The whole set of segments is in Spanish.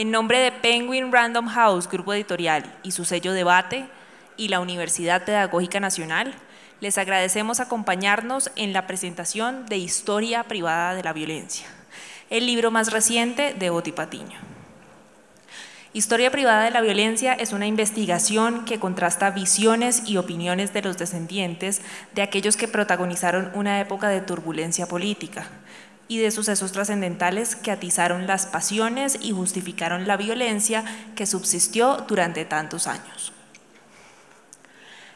En nombre de Penguin Random House, Grupo Editorial y su sello Debate y la Universidad Pedagógica Nacional, les agradecemos acompañarnos en la presentación de Historia Privada de la Violencia, el libro más reciente de Oti Patiño. Historia Privada de la Violencia es una investigación que contrasta visiones y opiniones de los descendientes de aquellos que protagonizaron una época de turbulencia política – y de sucesos trascendentales que atizaron las pasiones y justificaron la violencia que subsistió durante tantos años.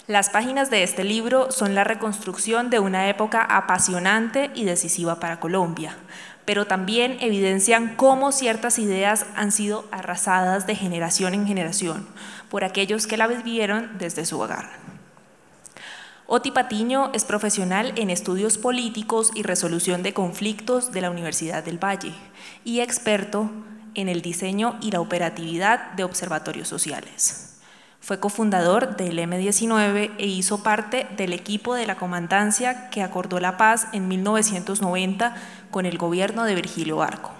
Las páginas de este libro son la reconstrucción de una época apasionante y decisiva para Colombia, pero también evidencian cómo ciertas ideas han sido arrasadas de generación en generación por aquellos que la vivieron desde su hogar. Oti Patiño es profesional en estudios políticos y resolución de conflictos de la Universidad del Valle y experto en el diseño y la operatividad de observatorios sociales. Fue cofundador del M19 e hizo parte del equipo de la comandancia que acordó la paz en 1990 con el gobierno de Virgilio Barco.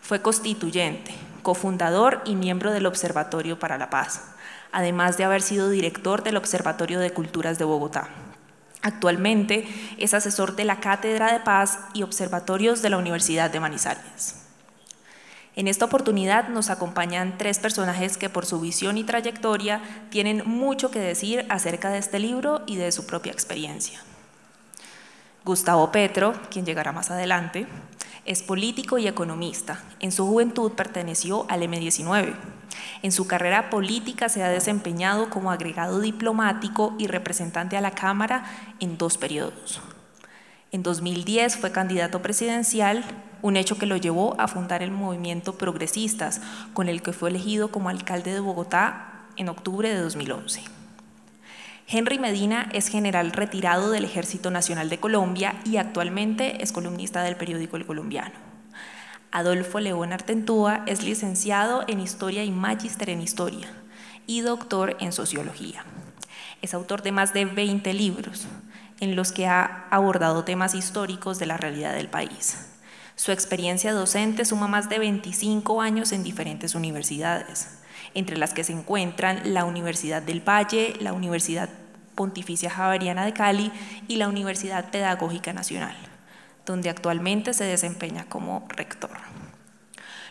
Fue constituyente, cofundador y miembro del Observatorio para la Paz además de haber sido director del Observatorio de Culturas de Bogotá. Actualmente es asesor de la Cátedra de Paz y Observatorios de la Universidad de Manizales. En esta oportunidad nos acompañan tres personajes que por su visión y trayectoria tienen mucho que decir acerca de este libro y de su propia experiencia. Gustavo Petro, quien llegará más adelante, es político y economista. En su juventud perteneció al M19. En su carrera política se ha desempeñado como agregado diplomático y representante a la Cámara en dos periodos. En 2010 fue candidato presidencial, un hecho que lo llevó a fundar el movimiento Progresistas, con el que fue elegido como alcalde de Bogotá en octubre de 2011. Henry Medina es general retirado del Ejército Nacional de Colombia y actualmente es columnista del periódico El Colombiano. Adolfo León Artentúa es licenciado en Historia y magíster en Historia y doctor en Sociología. Es autor de más de 20 libros en los que ha abordado temas históricos de la realidad del país. Su experiencia docente suma más de 25 años en diferentes universidades entre las que se encuentran la Universidad del Valle, la Universidad Pontificia Javeriana de Cali y la Universidad Pedagógica Nacional, donde actualmente se desempeña como rector.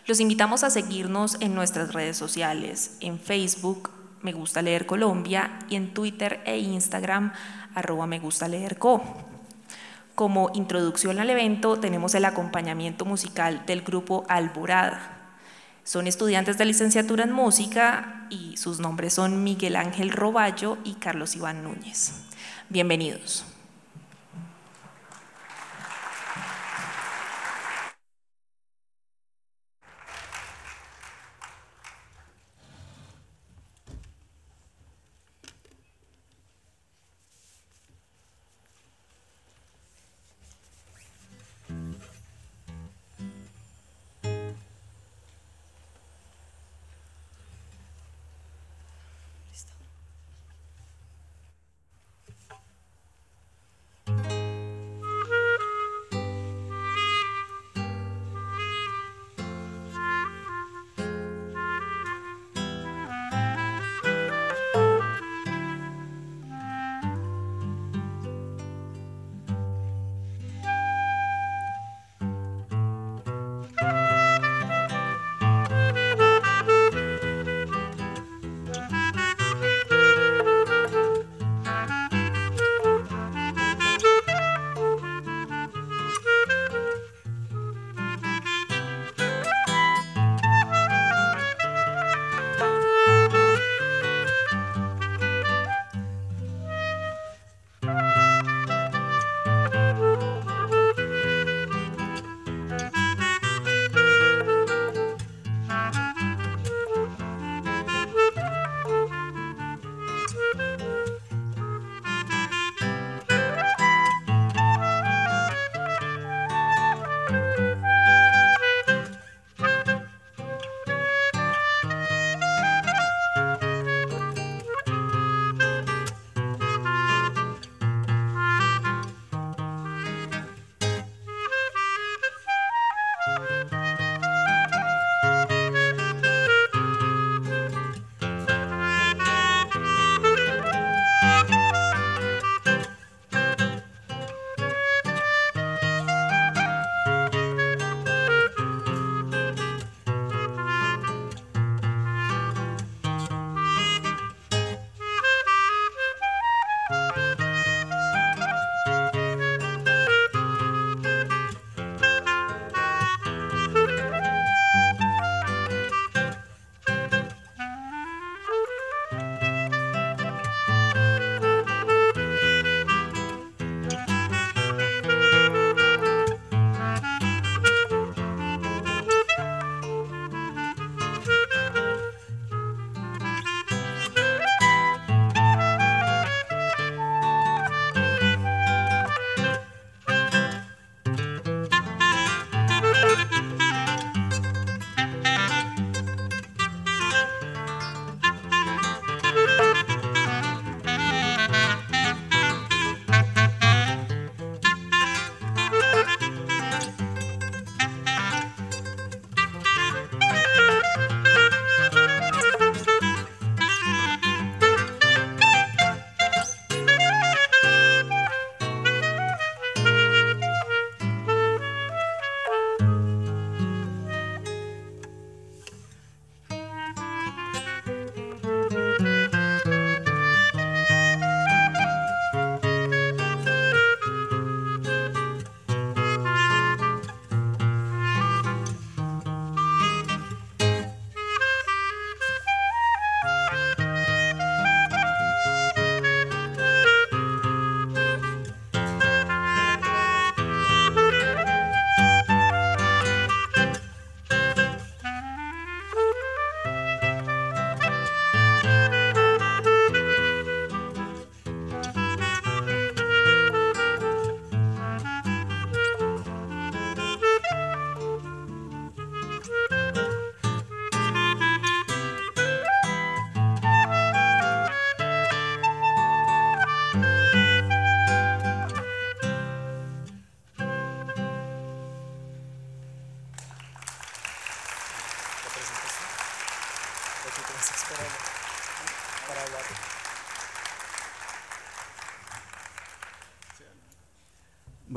Los invitamos a seguirnos en nuestras redes sociales, en Facebook, Me Gusta Leer Colombia, y en Twitter e Instagram, arroba Me Gusta Leer Co. Como introducción al evento tenemos el acompañamiento musical del grupo Alborada, son estudiantes de licenciatura en música y sus nombres son Miguel Ángel Roballo y Carlos Iván Núñez. Bienvenidos.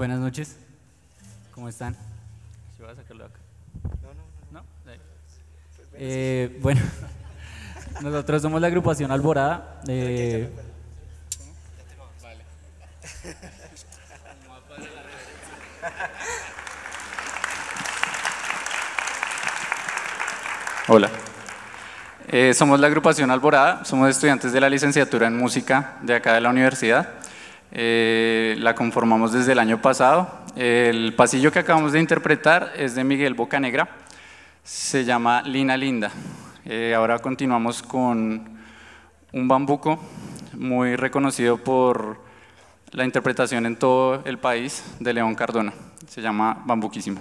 buenas noches. ¿Cómo están? a sacarlo acá. No, no, no. Pues eh, bueno, nosotros somos la agrupación Alborada. Eh, Hola. Eh, somos la agrupación Alborada, somos estudiantes de la licenciatura en música de acá de la universidad. Eh, la conformamos desde el año pasado. El pasillo que acabamos de interpretar es de Miguel Bocanegra, se llama Lina Linda. Eh, ahora continuamos con un bambuco muy reconocido por la interpretación en todo el país de León Cardona, se llama Bambuquísimo.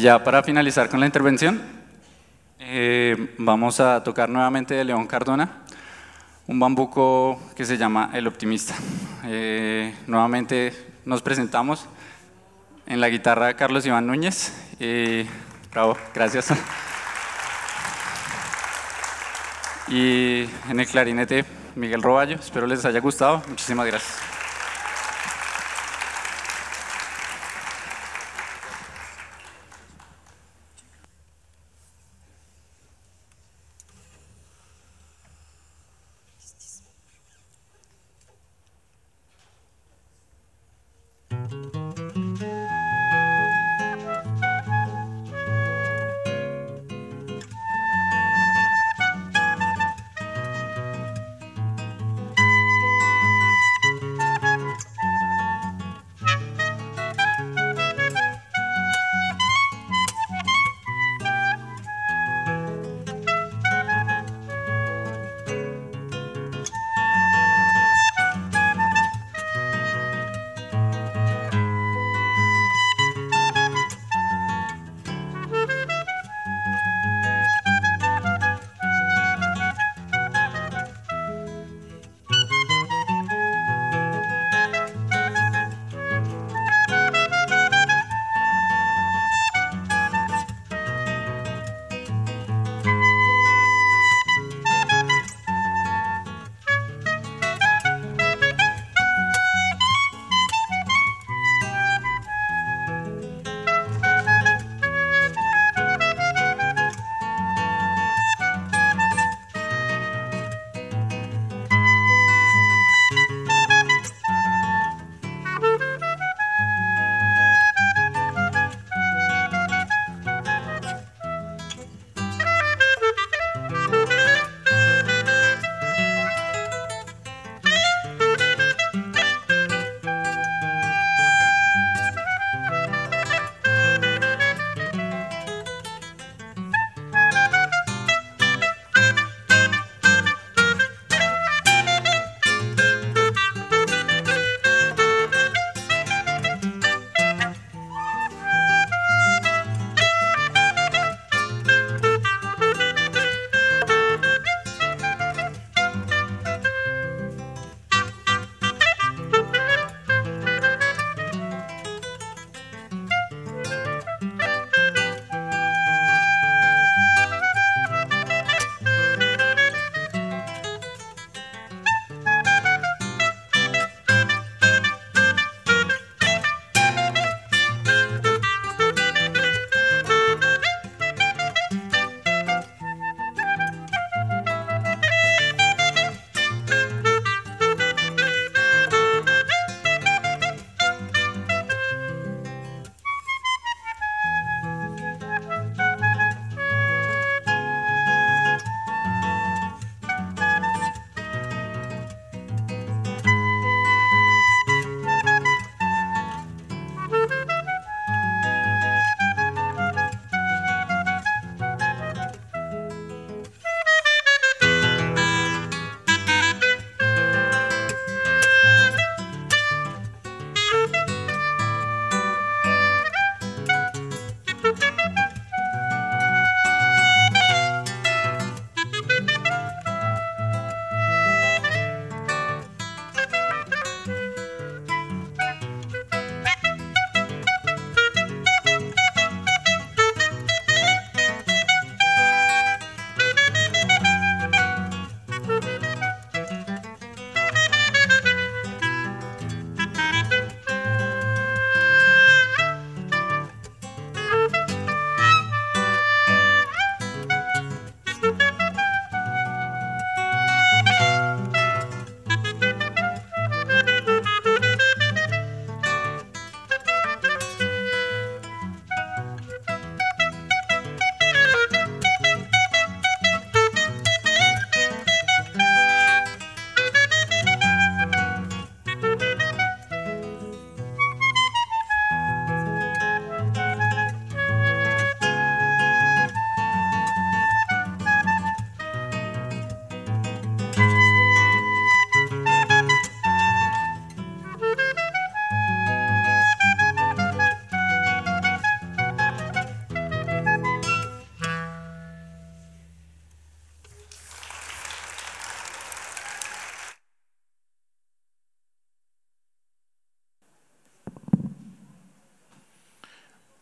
Y ya para finalizar con la intervención, eh, vamos a tocar nuevamente de León Cardona, un bambuco que se llama El Optimista. Eh, nuevamente nos presentamos en la guitarra Carlos Iván Núñez. Eh, bravo, gracias. Y en el clarinete Miguel Roballo. Espero les haya gustado. Muchísimas gracias.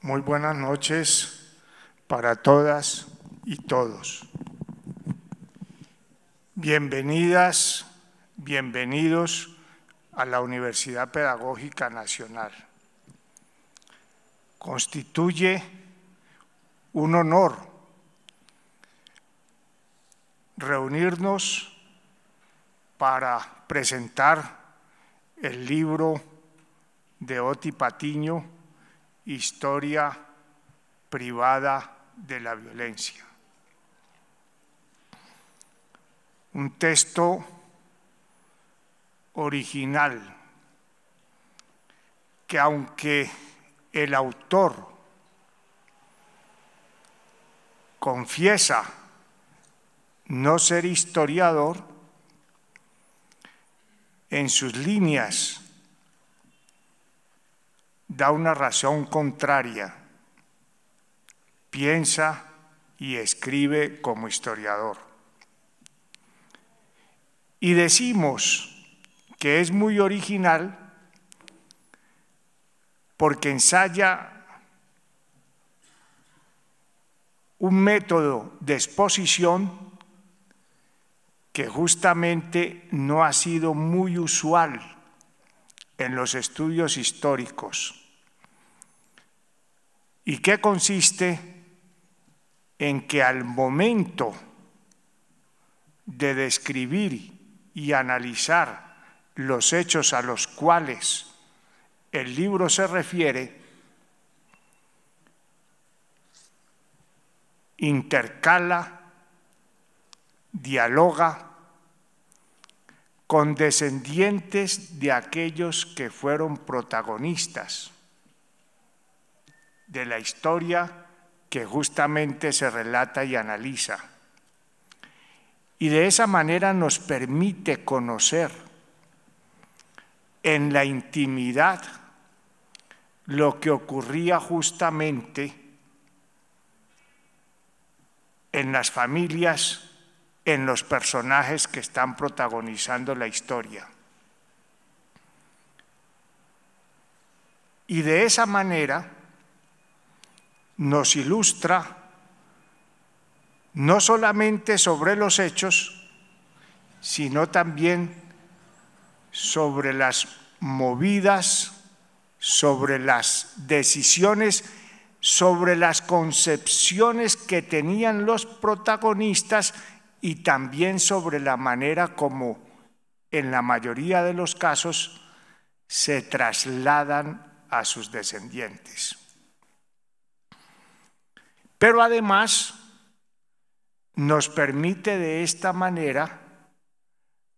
Muy buenas noches para todas y todos. Bienvenidas, bienvenidos a la Universidad Pedagógica Nacional. Constituye un honor reunirnos para presentar el libro de Oti Patiño, historia privada de la violencia. Un texto original que aunque el autor confiesa no ser historiador, en sus líneas da una razón contraria, piensa y escribe como historiador. Y decimos que es muy original porque ensaya un método de exposición que justamente no ha sido muy usual en los estudios históricos. ¿Y qué consiste? En que al momento de describir y analizar los hechos a los cuales el libro se refiere, intercala, dialoga con descendientes de aquellos que fueron protagonistas de la historia que justamente se relata y analiza. Y de esa manera nos permite conocer en la intimidad lo que ocurría justamente en las familias, en los personajes que están protagonizando la historia. Y de esa manera nos ilustra no solamente sobre los hechos, sino también sobre las movidas, sobre las decisiones, sobre las concepciones que tenían los protagonistas y también sobre la manera como en la mayoría de los casos se trasladan a sus descendientes. Pero además nos permite de esta manera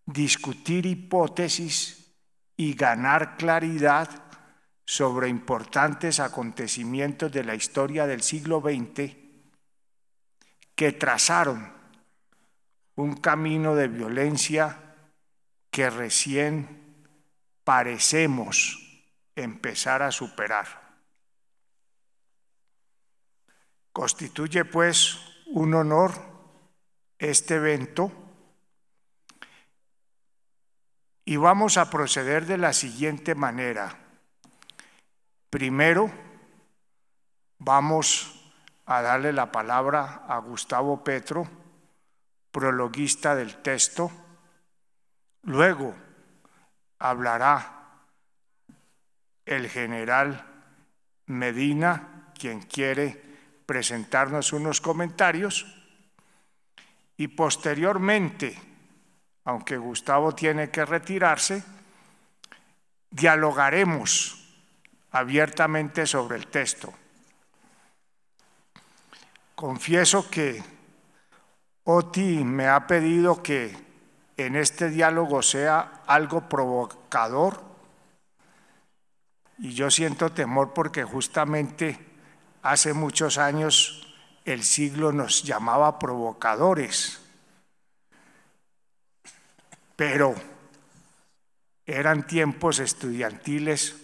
discutir hipótesis y ganar claridad sobre importantes acontecimientos de la historia del siglo XX que trazaron un camino de violencia que recién parecemos empezar a superar. Constituye pues un honor este evento y vamos a proceder de la siguiente manera. Primero, vamos a darle la palabra a Gustavo Petro, prologuista del texto. Luego hablará el general Medina, quien quiere presentarnos unos comentarios y posteriormente, aunque Gustavo tiene que retirarse, dialogaremos abiertamente sobre el texto. Confieso que Oti me ha pedido que en este diálogo sea algo provocador y yo siento temor porque justamente hace muchos años el siglo nos llamaba provocadores, pero eran tiempos estudiantiles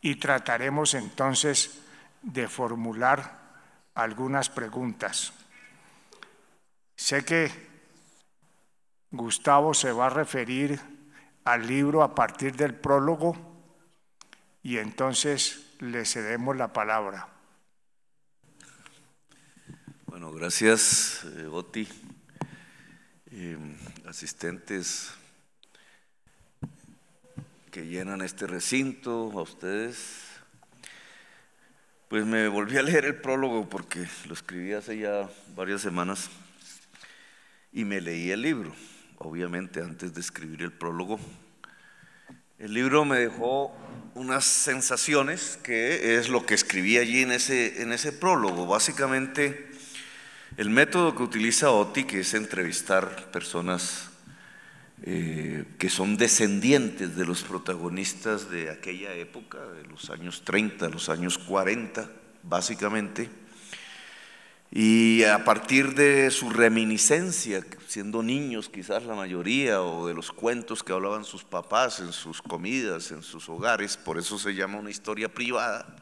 y trataremos entonces de formular algunas preguntas. Sé que Gustavo se va a referir al libro a partir del prólogo y entonces le cedemos la palabra. Bueno, gracias, Boti, eh, Oti, em, asistentes que llenan este recinto, a ustedes. Pues me volví a leer el prólogo porque lo escribí hace ya varias semanas y me leí el libro, obviamente antes de escribir el prólogo. El libro me dejó unas sensaciones que es lo que escribí allí en ese, en ese prólogo. Básicamente el método que utiliza OTI, que es entrevistar personas eh, que son descendientes de los protagonistas de aquella época, de los años 30, los años 40, básicamente, y a partir de su reminiscencia, siendo niños quizás la mayoría, o de los cuentos que hablaban sus papás en sus comidas, en sus hogares, por eso se llama una historia privada,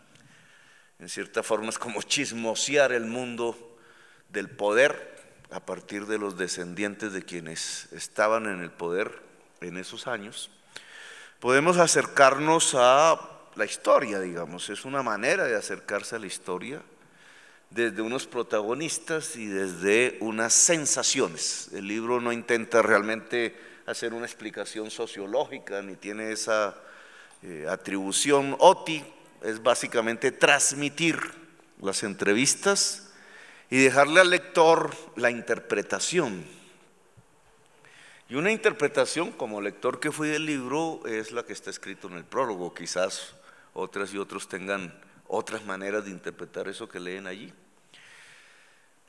en cierta forma es como chismosear el mundo del poder a partir de los descendientes de quienes estaban en el poder en esos años, podemos acercarnos a la historia, digamos, es una manera de acercarse a la historia desde unos protagonistas y desde unas sensaciones. El libro no intenta realmente hacer una explicación sociológica, ni tiene esa eh, atribución OTI, es básicamente transmitir las entrevistas y dejarle al lector la interpretación. Y una interpretación como lector que fui del libro es la que está escrito en el prólogo. Quizás otras y otros tengan otras maneras de interpretar eso que leen allí.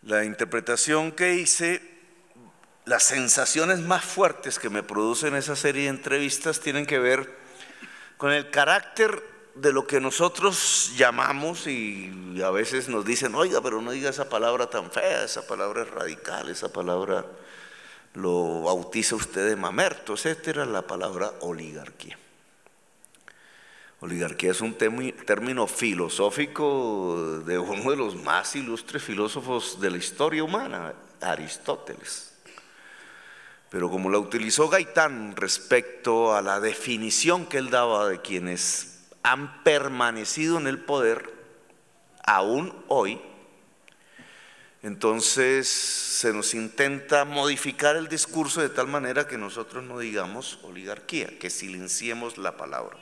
La interpretación que hice, las sensaciones más fuertes que me producen esa serie de entrevistas tienen que ver con el carácter de lo que nosotros llamamos y a veces nos dicen, oiga, pero no diga esa palabra tan fea, esa palabra es radical, esa palabra lo bautiza usted de mamerto, etcétera, la palabra oligarquía. Oligarquía es un término filosófico de uno de los más ilustres filósofos de la historia humana, Aristóteles. Pero como la utilizó Gaitán respecto a la definición que él daba de quienes han permanecido en el poder aún hoy, entonces se nos intenta modificar el discurso de tal manera que nosotros no digamos oligarquía, que silenciemos la palabra.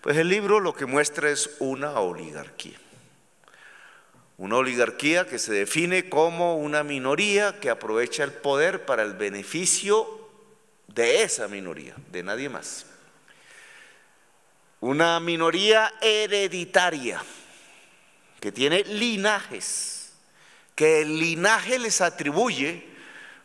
Pues el libro lo que muestra es una oligarquía. Una oligarquía que se define como una minoría que aprovecha el poder para el beneficio de esa minoría, de nadie más una minoría hereditaria que tiene linajes, que el linaje les atribuye,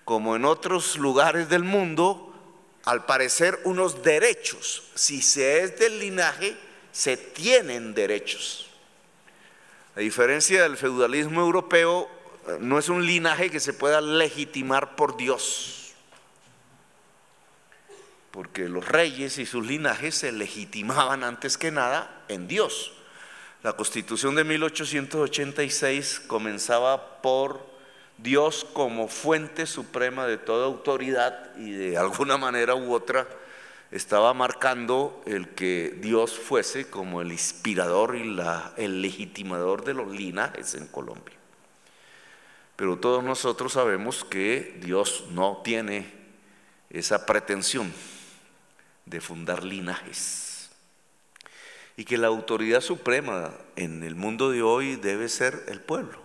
como en otros lugares del mundo, al parecer unos derechos. Si se es del linaje, se tienen derechos. A diferencia del feudalismo europeo, eh, no es un linaje que se pueda legitimar por Dios porque los reyes y sus linajes se legitimaban antes que nada en Dios. La constitución de 1886 comenzaba por Dios como fuente suprema de toda autoridad y de alguna manera u otra estaba marcando el que Dios fuese como el inspirador y el legitimador de los linajes en Colombia. Pero todos nosotros sabemos que Dios no tiene esa pretensión de fundar linajes. Y que la autoridad suprema en el mundo de hoy debe ser el pueblo,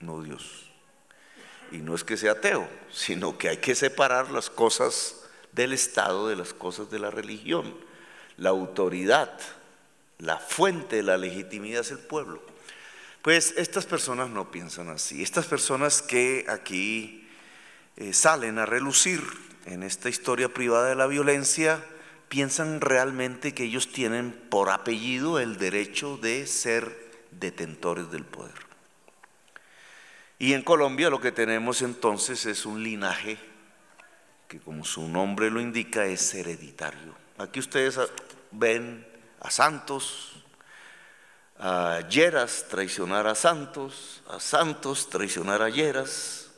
no Dios. Y no es que sea ateo, sino que hay que separar las cosas del Estado de las cosas de la religión. La autoridad, la fuente de la legitimidad es el pueblo. Pues estas personas no piensan así. Estas personas que aquí eh, salen a relucir en esta historia privada de la violencia piensan realmente que ellos tienen por apellido el derecho de ser detentores del poder. Y en Colombia lo que tenemos entonces es un linaje que como su nombre lo indica es hereditario. Aquí ustedes ven a Santos, a Yeras traicionar a Santos, a Santos traicionar a Yeras.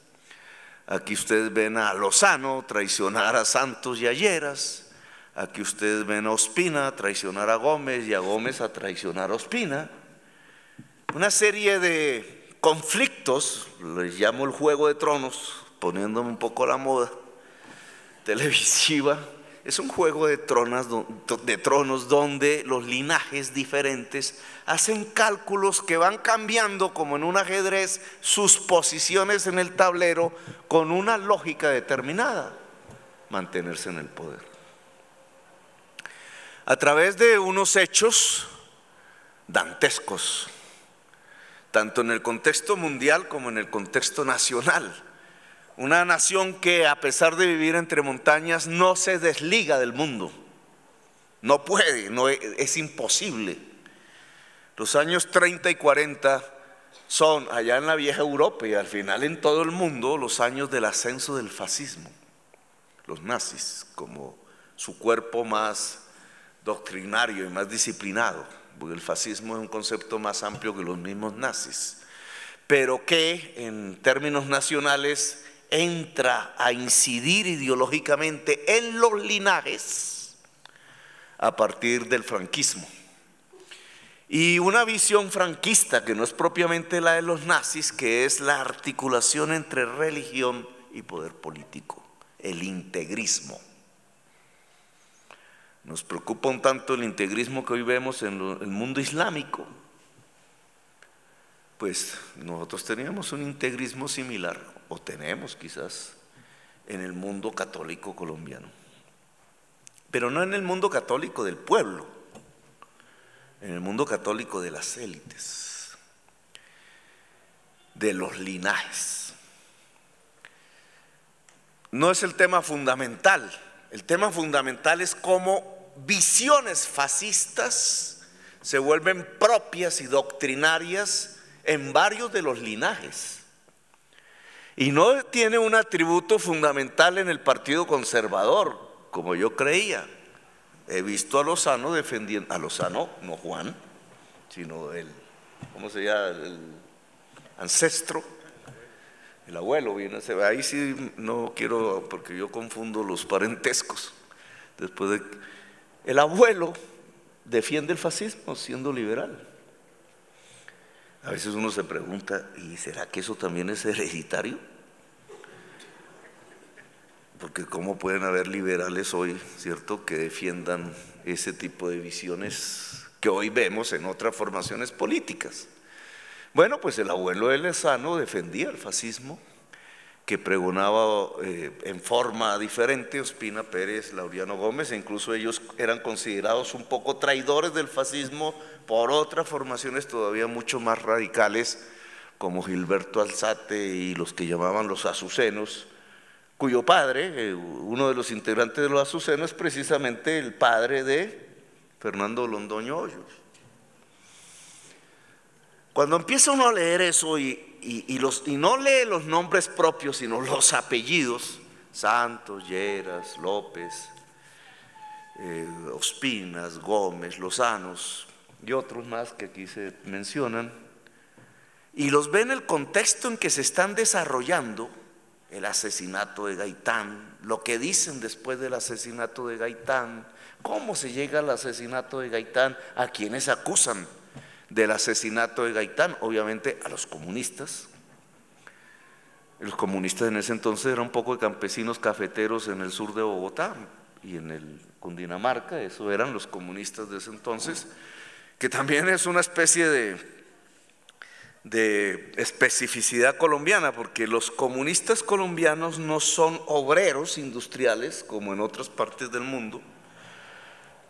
Aquí ustedes ven a Lozano traicionar a Santos y a Lleras. Aquí ustedes ven a Ospina traicionar a Gómez y a Gómez a traicionar a Ospina. Una serie de conflictos, les llamo el juego de tronos, poniéndome un poco la moda televisiva, es un juego de, tronos donde los linajes diferentes hacen cálculos que van cambiando como en un ajedrez sus posiciones en el tablero con una lógica determinada, mantenerse en el poder. A través de unos hechos dantescos, tanto en el contexto mundial como en el contexto nacional, una nación que a pesar de vivir entre montañas no se desliga del mundo. No puede, no es, es imposible. Los años 30 y 40 son allá en la vieja Europa y al final en todo el mundo los años del ascenso del fascismo. Los nazis como su cuerpo más doctrinario y más disciplinado, porque el fascismo es un concepto más amplio que los mismos nazis, pero que en términos nacionales entra a incidir ideológicamente en los linajes a partir del franquismo. Y una visión franquista que no es propiamente la de los nazis, que es la articulación entre religión y poder político, el integrismo. Nos preocupa un tanto el integrismo que hoy vemos en el mundo islámico. Pues nosotros teníamos un integrismo similar o tenemos quizás en el mundo católico colombiano. Pero no en el mundo católico del pueblo, en el mundo católico de las élites, de los linajes. No es el tema fundamental, el tema fundamental es cómo visiones fascistas se vuelven propias y doctrinarias en varios de los linajes y no tiene un atributo fundamental en el Partido Conservador, como yo creía. He visto a Lozano defendiendo, a Lozano, no Juan, sino el, ¿cómo se llama? El ancestro, el abuelo viene Ahí sí no quiero, porque yo confundo los parentescos. Después el abuelo defiende el fascismo siendo liberal. A veces uno se pregunta, ¿y será que eso también es hereditario? Porque ¿cómo pueden haber liberales hoy, cierto, que defiendan ese tipo de visiones que hoy vemos en otras formaciones políticas? Bueno, pues el abuelo de Lezano defendía el fascismo que pregonaba eh, en forma diferente Ospina Pérez, Lauriano Gómez, e incluso ellos eran considerados un poco traidores del fascismo por otras formaciones todavía mucho más radicales, como Gilberto Alzate y los que llamaban los azucenos, cuyo padre, eh, uno de los integrantes de los azucenos, es precisamente el padre de Fernando Londoño Hoyos. Cuando empieza uno a leer eso y, y, no lee los nombres propios, sino los apellidos, Santos, Lleras, López, eh, Ospinas, Gómez, Lozanos y otros más que aquí se mencionan, y los ve en el contexto en que se están desarrollando el asesinato de Gaitán, lo que dicen después del asesinato de Gaitán, cómo se llega al asesinato de Gaitán, a quienes acusan del asesinato de Gaitán, obviamente a los comunistas. Los comunistas en ese entonces eran un poco de campesinos cafeteros en el sur de Bogotá y en el Cundinamarca, eso eran los comunistas de ese entonces, que también es una especie de, de especificidad colombiana, porque los comunistas colombianos no son obreros industriales como en otras partes del mundo,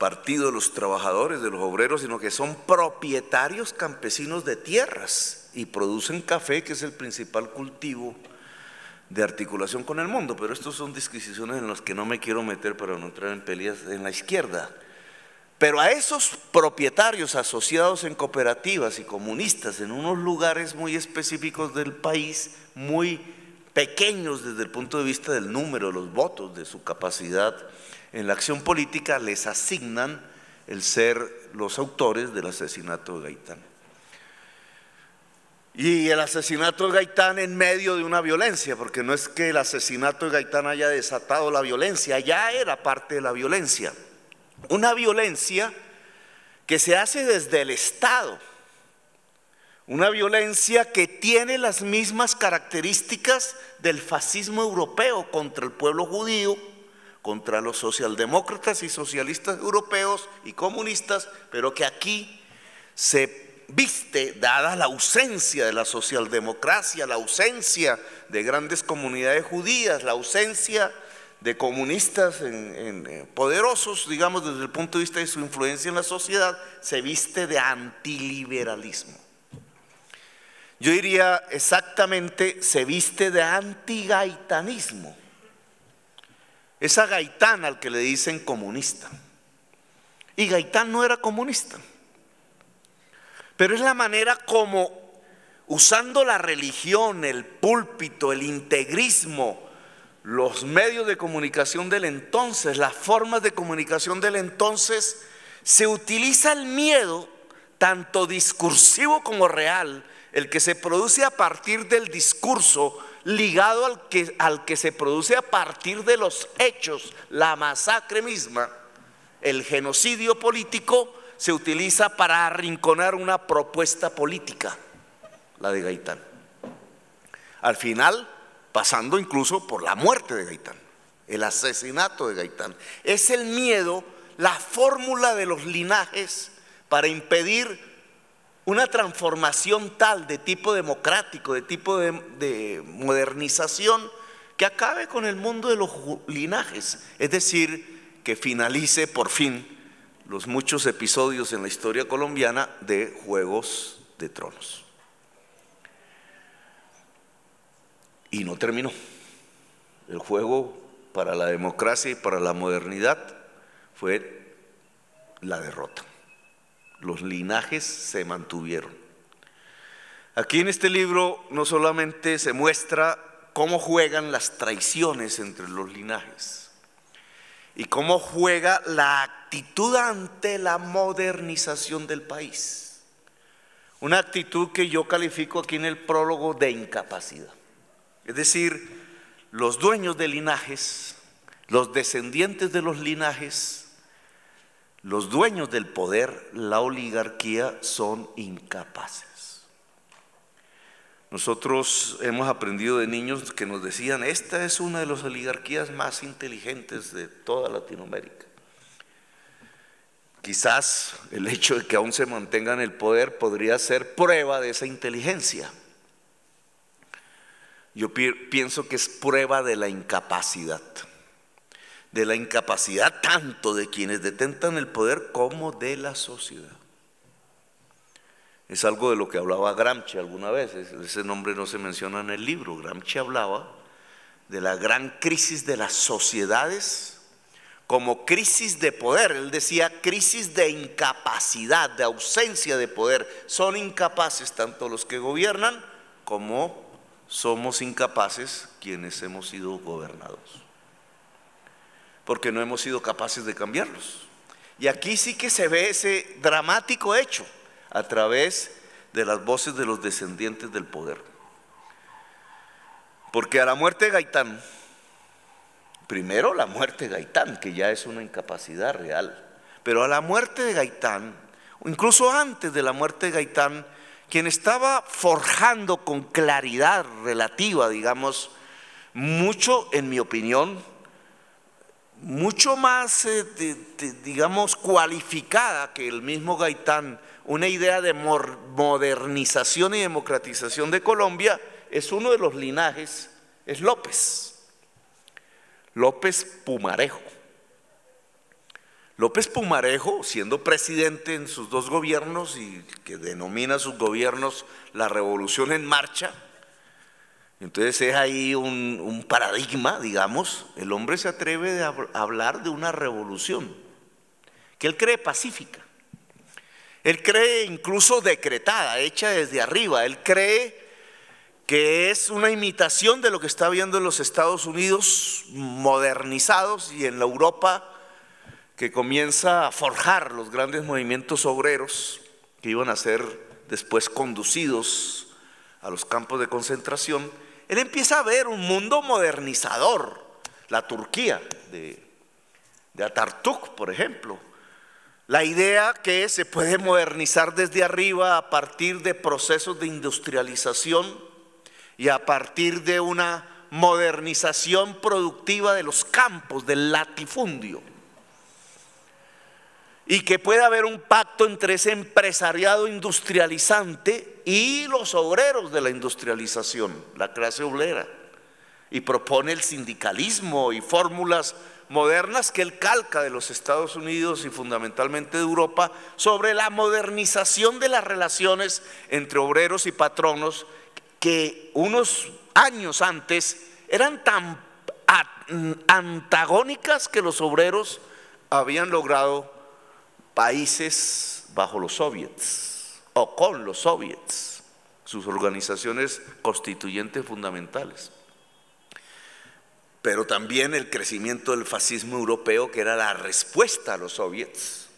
Partido de los Trabajadores, de los Obreros, sino que son propietarios campesinos de tierras y producen café, que es el principal cultivo de articulación con el mundo. Pero estas son disquisiciones en las que no me quiero meter para no entrar en peleas en la izquierda. Pero a esos propietarios asociados en cooperativas y comunistas en unos lugares muy específicos del país, muy pequeños desde el punto de vista del número, los votos, de su capacidad en la acción política les asignan el ser los autores del asesinato de Gaitán. Y el asesinato de Gaitán en medio de una violencia, porque no es que el asesinato de Gaitán haya desatado la violencia, ya era parte de la violencia. Una violencia que se hace desde el Estado, una violencia que tiene las mismas características del fascismo europeo contra el pueblo judío contra los socialdemócratas y socialistas europeos y comunistas, pero que aquí se viste, dada la ausencia de la socialdemocracia, la ausencia de grandes comunidades judías, la ausencia de comunistas eh, poderosos, digamos, desde el punto de vista de su influencia en la sociedad, se viste de antiliberalismo. Yo diría exactamente, se viste de antigaitanismo es a Gaitán al que le dicen comunista. Y Gaitán no era comunista. Pero es la manera como, usando la religión, el púlpito, el integrismo, los medios de comunicación del entonces, las formas de comunicación del entonces, se utiliza el miedo, tanto discursivo como real, el que se produce a partir del discurso ligado al que, al que se produce a partir de los hechos, la masacre misma, el genocidio político se utiliza para arrinconar una propuesta política, la de Gaitán. Al final, pasando incluso por la muerte de Gaitán, el asesinato de Gaitán. Es el miedo, la fórmula de los linajes para impedir una transformación tal de tipo democrático, de tipo de, modernización, que acabe con el mundo de los linajes, es decir, que finalice por fin los muchos episodios en la historia colombiana de Juegos de Tronos. Y no terminó. El juego para la democracia y para la modernidad fue la derrota los linajes se mantuvieron. Aquí en este libro no solamente se muestra cómo juegan las traiciones entre los linajes y cómo juega la actitud ante la modernización del país. Una actitud que yo califico aquí en el prólogo de incapacidad. Es decir, los dueños de linajes, los descendientes de los linajes, los dueños del poder, la oligarquía, son incapaces. Nosotros hemos aprendido de niños que nos decían, esta es una de las oligarquías más inteligentes de toda Latinoamérica. Quizás el hecho de que aún se mantengan el poder podría ser prueba de esa inteligencia. Yo pienso que es prueba de la incapacidad de la incapacidad tanto de quienes detentan el poder como de la sociedad. Es algo de lo que hablaba Gramsci alguna vez, ese nombre no se menciona en el libro. Gramsci hablaba de la gran crisis de las sociedades como crisis de poder. Él decía crisis de incapacidad, de ausencia de poder. Son incapaces tanto los que gobiernan como somos incapaces quienes hemos sido gobernados porque no hemos sido capaces de cambiarlos. Y aquí sí que se ve ese dramático hecho a través de las voces de los descendientes del poder. Porque a la muerte de Gaitán, primero la muerte de Gaitán, que ya es una incapacidad real, pero a la muerte de Gaitán, incluso antes de la muerte de Gaitán, quien estaba forjando con claridad relativa, digamos, mucho, en mi opinión, mucho más, eh, digamos, cualificada que el mismo Gaitán, una idea de modernización y democratización de Colombia, es uno de los linajes, es López, López Pumarejo. López Pumarejo, siendo presidente en sus dos gobiernos y que denomina sus gobiernos la Revolución en Marcha, entonces es ahí un, paradigma, digamos, el hombre se atreve a hablar de una revolución, que él cree pacífica. Él cree incluso decretada, hecha desde arriba. Él cree que es una imitación de lo que está viendo en los Estados Unidos modernizados y en la Europa que comienza a forjar los grandes movimientos obreros que iban a ser después conducidos a los campos de concentración él empieza a ver un mundo modernizador. La Turquía de, de Atartuk, por ejemplo. La idea que se puede modernizar desde arriba a partir de procesos de industrialización y a partir de una modernización productiva de los campos, del latifundio y que pueda haber un pacto entre ese empresariado industrializante y los obreros de la industrialización, la clase obrera. Y propone el sindicalismo y fórmulas modernas que él calca de los Estados Unidos y fundamentalmente de Europa sobre la modernización de las relaciones entre obreros y patronos que unos años antes eran tan antagónicas que los obreros habían logrado países bajo los soviets o con los soviets, sus organizaciones constituyentes fundamentales. Pero también el crecimiento del fascismo europeo, que era la respuesta a los soviets,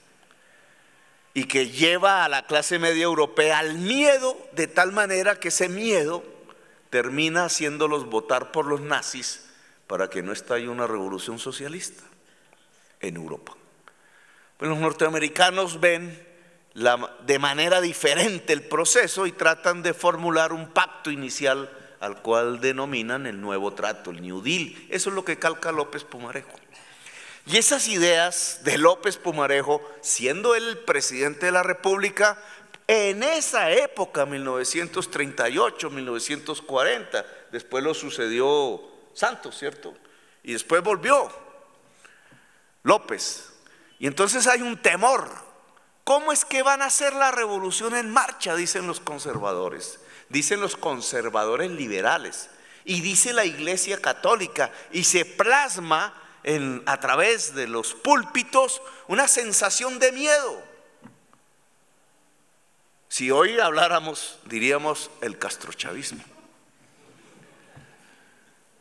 y que lleva a la clase media europea al miedo, de tal manera que ese miedo termina haciéndolos votar por los nazis para que no estalle una revolución socialista en Europa. Pues los norteamericanos ven de manera diferente el proceso y tratan de formular un pacto inicial al cual denominan el nuevo trato, el New Deal. Eso es lo que calca López Pumarejo. Y esas ideas de López Pumarejo, siendo él el presidente de la República, en esa época, 1938, 1940, después lo sucedió Santos, ¿cierto? Y después volvió López. Y entonces hay un temor. ¿Cómo es que van a hacer la revolución en marcha? Dicen los conservadores, dicen los conservadores liberales y dice la Iglesia Católica y se plasma a través de los púlpitos una sensación de miedo. Si hoy habláramos, diríamos el castrochavismo.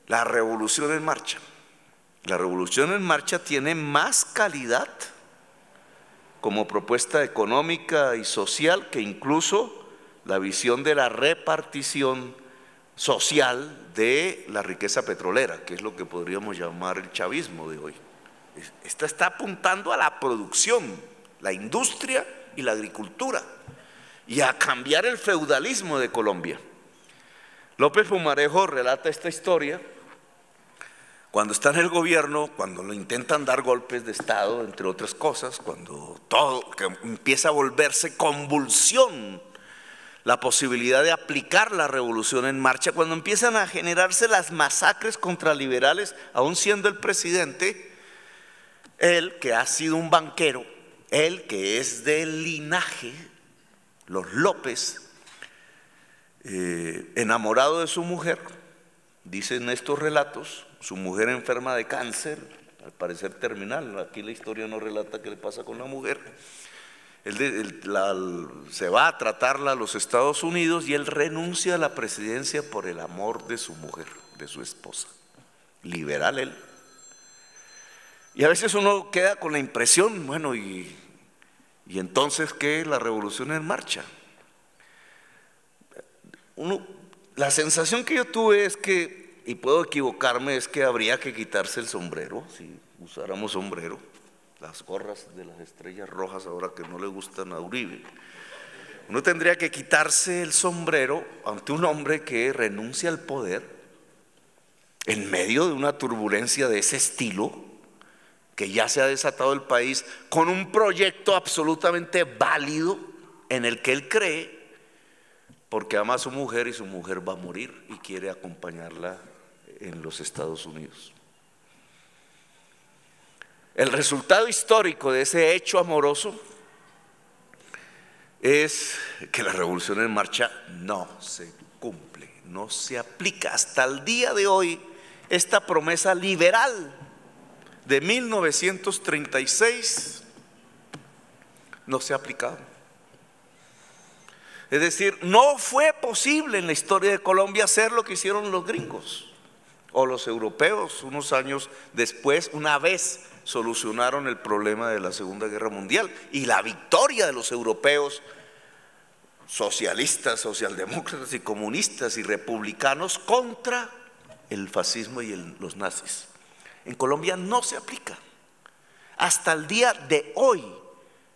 La revolución en marcha. La revolución en marcha tiene más calidad como propuesta económica y social que incluso la visión de la repartición social de la riqueza petrolera, que es lo que podríamos llamar el chavismo de hoy. Esta está apuntando a la producción, la industria y la agricultura, y a cambiar el feudalismo de Colombia. López Fumarejo relata esta historia cuando está en el gobierno, cuando lo intentan dar golpes de Estado, entre otras cosas, cuando todo empieza a volverse convulsión, la posibilidad de aplicar la revolución en marcha, cuando empiezan a generarse las masacres contra liberales, aún siendo el presidente, él que ha sido un banquero, él que es del linaje, los López, eh, enamorado de su mujer, dicen estos relatos, su mujer enferma de cáncer, al parecer terminal, aquí la historia no relata qué le pasa con la mujer. se va a tratarla a los Estados Unidos y él renuncia a la presidencia por el amor de su mujer, de su esposa. Liberal él. Y a veces uno queda con la impresión, bueno, y, entonces que la revolución en marcha. la sensación que yo tuve es que y puedo equivocarme, es que habría que quitarse el sombrero, si usáramos sombrero, las gorras de las estrellas rojas ahora que no le gustan a Uribe. Uno tendría que quitarse el sombrero ante un hombre que renuncia al poder en medio de una turbulencia de ese estilo, que ya se ha desatado el país, con un proyecto absolutamente válido en el que él cree porque ama a su mujer y su mujer va a morir y quiere acompañarla en los Estados Unidos. El resultado histórico de ese hecho amoroso es que la revolución en marcha no se cumple, no se aplica. Hasta el día de hoy, esta promesa liberal de 1936 no se ha aplicado. Es decir, no fue posible en la historia de Colombia hacer lo que hicieron los gringos o los europeos unos años después, una vez solucionaron el problema de la Segunda Guerra Mundial y la victoria de los europeos socialistas, socialdemócratas y comunistas y republicanos contra el fascismo y los nazis. En Colombia no se aplica. Hasta el día de hoy,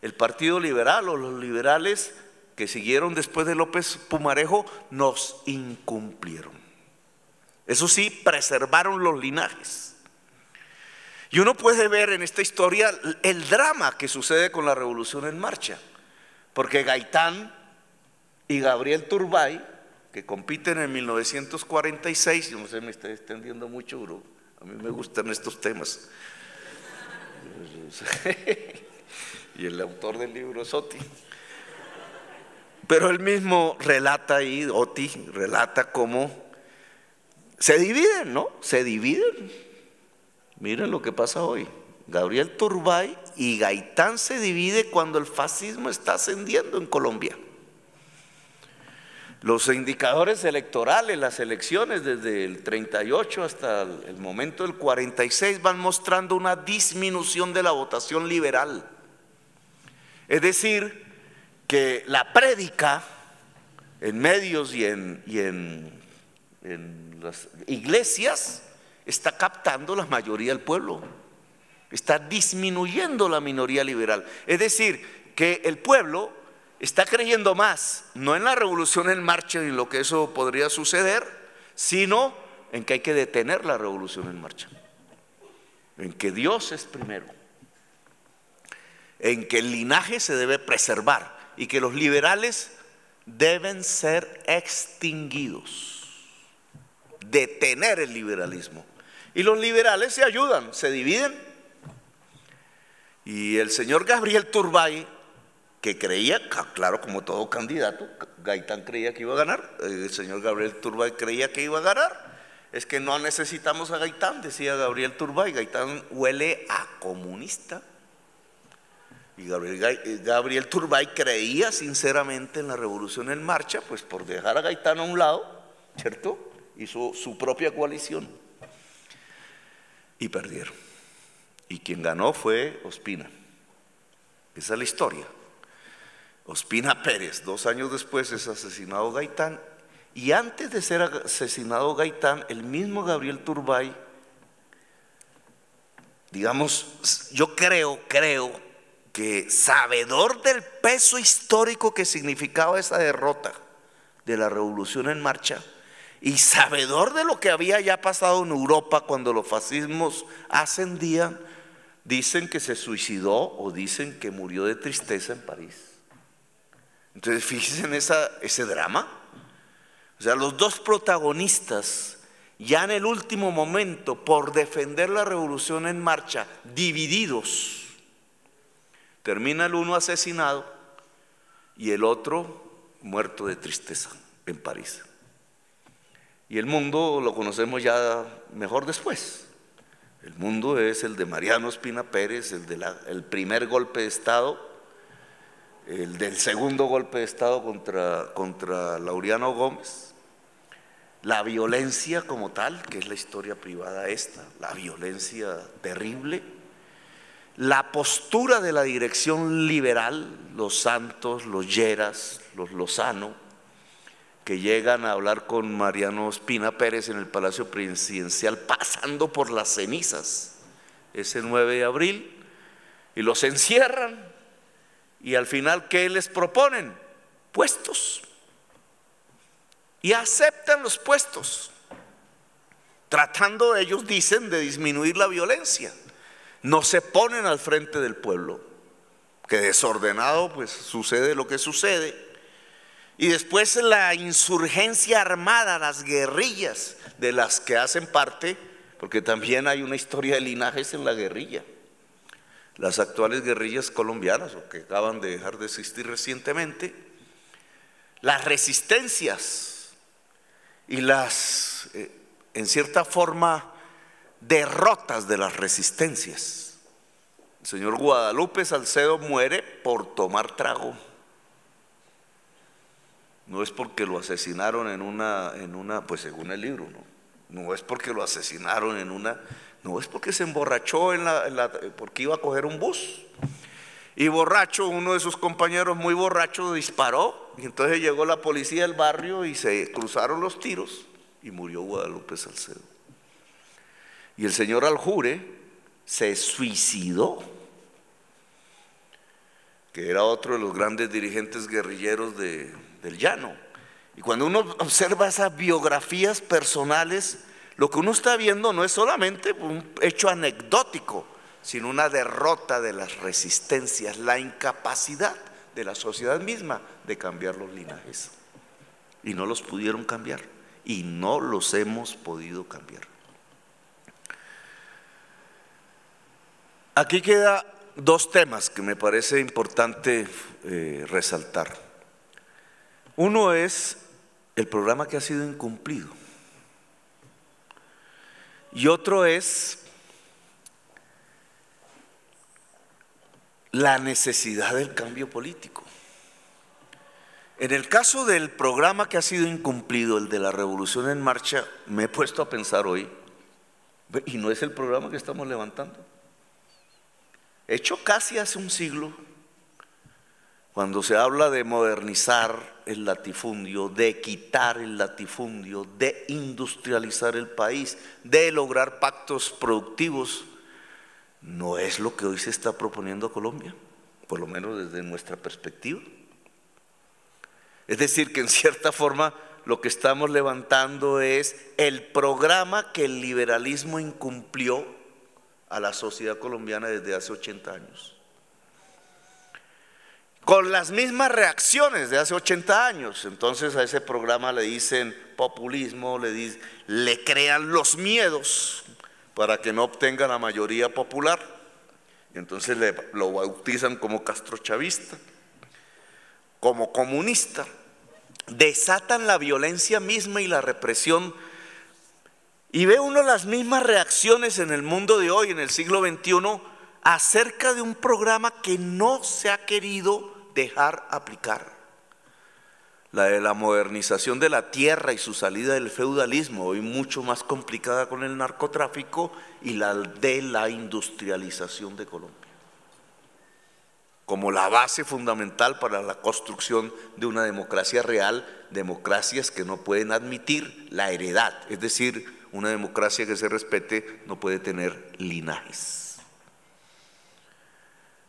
el Partido Liberal o los liberales que siguieron después de López Pumarejo nos incumplieron. Eso sí, preservaron los linajes. Y uno puede ver en esta historia el drama que sucede con la revolución en marcha, porque Gaitán y Gabriel Turbay, que compiten en 1946, no sé, me estoy extendiendo mucho, a mí me gustan estos temas. y el autor del libro es Oti. Pero él mismo relata ahí, Oti relata cómo se dividen, ¿no? Se dividen. Miren lo que pasa hoy. Gabriel Turbay y Gaitán se divide cuando el fascismo está ascendiendo en Colombia. Los indicadores electorales, las elecciones desde el 38 hasta el momento del 46 van mostrando una disminución de la votación liberal. Es decir, que la prédica en medios y en, y en en las iglesias está captando la mayoría del pueblo, está disminuyendo la minoría liberal. Es decir, que el pueblo está creyendo más, no en la revolución en marcha y en lo que eso podría suceder, sino en que hay que detener la revolución en marcha, en que Dios es primero, en que el linaje se debe preservar y que los liberales deben ser extinguidos detener el liberalismo. Y los liberales se ayudan, se dividen. Y el señor Gabriel Turbay, que creía, claro, como todo candidato, Gaitán creía que iba a ganar, eh, el señor Gabriel Turbay creía que iba a ganar. Es que no necesitamos a Gaitán, decía Gabriel Turbay. Gaitán huele a comunista. Y Gabriel, eh, Turbay creía sinceramente en la revolución en marcha, pues por dejar a Gaitán a un lado, ¿cierto? hizo su propia coalición y perdieron. Y quien ganó fue Ospina. Esa es la historia. Ospina Pérez, dos años después es asesinado Gaitán y antes de ser asesinado Gaitán, el mismo Gabriel Turbay, digamos, yo creo, creo que sabedor del peso histórico que significaba esa derrota de la revolución en marcha, y sabedor de lo que había ya pasado en Europa cuando los fascismos ascendían, dicen que se suicidó o dicen que murió de tristeza en París. Entonces, fíjense en ese drama. O sea, los dos protagonistas, ya en el último momento, por defender la revolución en marcha, divididos, termina el uno asesinado y el otro muerto de tristeza en París. Y el mundo lo conocemos ya mejor después. El mundo es el de Mariano Espina Pérez, el del primer golpe de Estado, el del segundo golpe de Estado contra, contra Laureano Gómez, la violencia como tal, que es la historia privada esta, la violencia terrible, la postura de la dirección liberal, los Santos, los Lleras, los Lozano, que llegan a hablar con Mariano Espina Pérez en el Palacio Presidencial, pasando por las cenizas, ese 9 de abril, y los encierran. Y al final, ¿qué les proponen? Puestos. Y aceptan los puestos, tratando ellos, dicen, de disminuir la violencia. No se ponen al frente del pueblo, que desordenado, pues sucede lo que sucede y después la insurgencia armada, las guerrillas de las que hacen parte, porque también hay una historia de linajes en la guerrilla. Las actuales guerrillas colombianas, o que acaban de dejar de existir recientemente, las resistencias y las, eh, en cierta forma, derrotas de las resistencias. El señor Guadalupe Salcedo muere por tomar trago no es porque lo asesinaron en una, en una, pues según el libro, ¿no? No es porque lo asesinaron en una, no es porque se emborrachó en la, porque iba a coger un bus. Y borracho, uno de sus compañeros muy borracho disparó y entonces llegó la policía del barrio y se cruzaron los tiros y murió Guadalupe Salcedo. Y el señor Aljure se suicidó que era otro de los grandes dirigentes guerrilleros de, del llano. Y cuando uno observa esas biografías personales, lo que uno está viendo no es solamente un hecho anecdótico, sino una derrota de las resistencias, la incapacidad de la sociedad misma de cambiar los linajes. Y no los pudieron cambiar, y no los hemos podido cambiar. Aquí queda dos temas que me parece importante eh, resaltar. Uno es el programa que ha sido incumplido. Y otro es la necesidad del cambio político. En el caso del programa que ha sido incumplido, el de la Revolución en Marcha, me he puesto a pensar hoy, y no es el programa que estamos levantando. Hecho casi hace un siglo, cuando se habla de modernizar el latifundio, de quitar el latifundio, de industrializar el país, de lograr pactos productivos, no es lo que hoy se está proponiendo a Colombia, por lo menos desde nuestra perspectiva. Es decir, que en cierta forma lo que estamos levantando es el programa que el liberalismo incumplió a la sociedad colombiana desde hace 80 años con las mismas reacciones de hace 80 años. Entonces a ese programa le dicen populismo, le, dicen, le crean los miedos para que no obtenga la mayoría popular. entonces lo bautizan como castrochavista, como comunista. Desatan la violencia misma y la represión. Y ve uno las mismas reacciones en el mundo de hoy, en el siglo XXI, acerca de un programa que no se ha querido dejar aplicar. La de la modernización de la tierra y su salida del feudalismo, hoy mucho más complicada con el narcotráfico, y la de la industrialización de Colombia como la base fundamental para la construcción de una democracia real, democracias que no pueden admitir la heredad, es decir, una democracia que se respete no puede tener linajes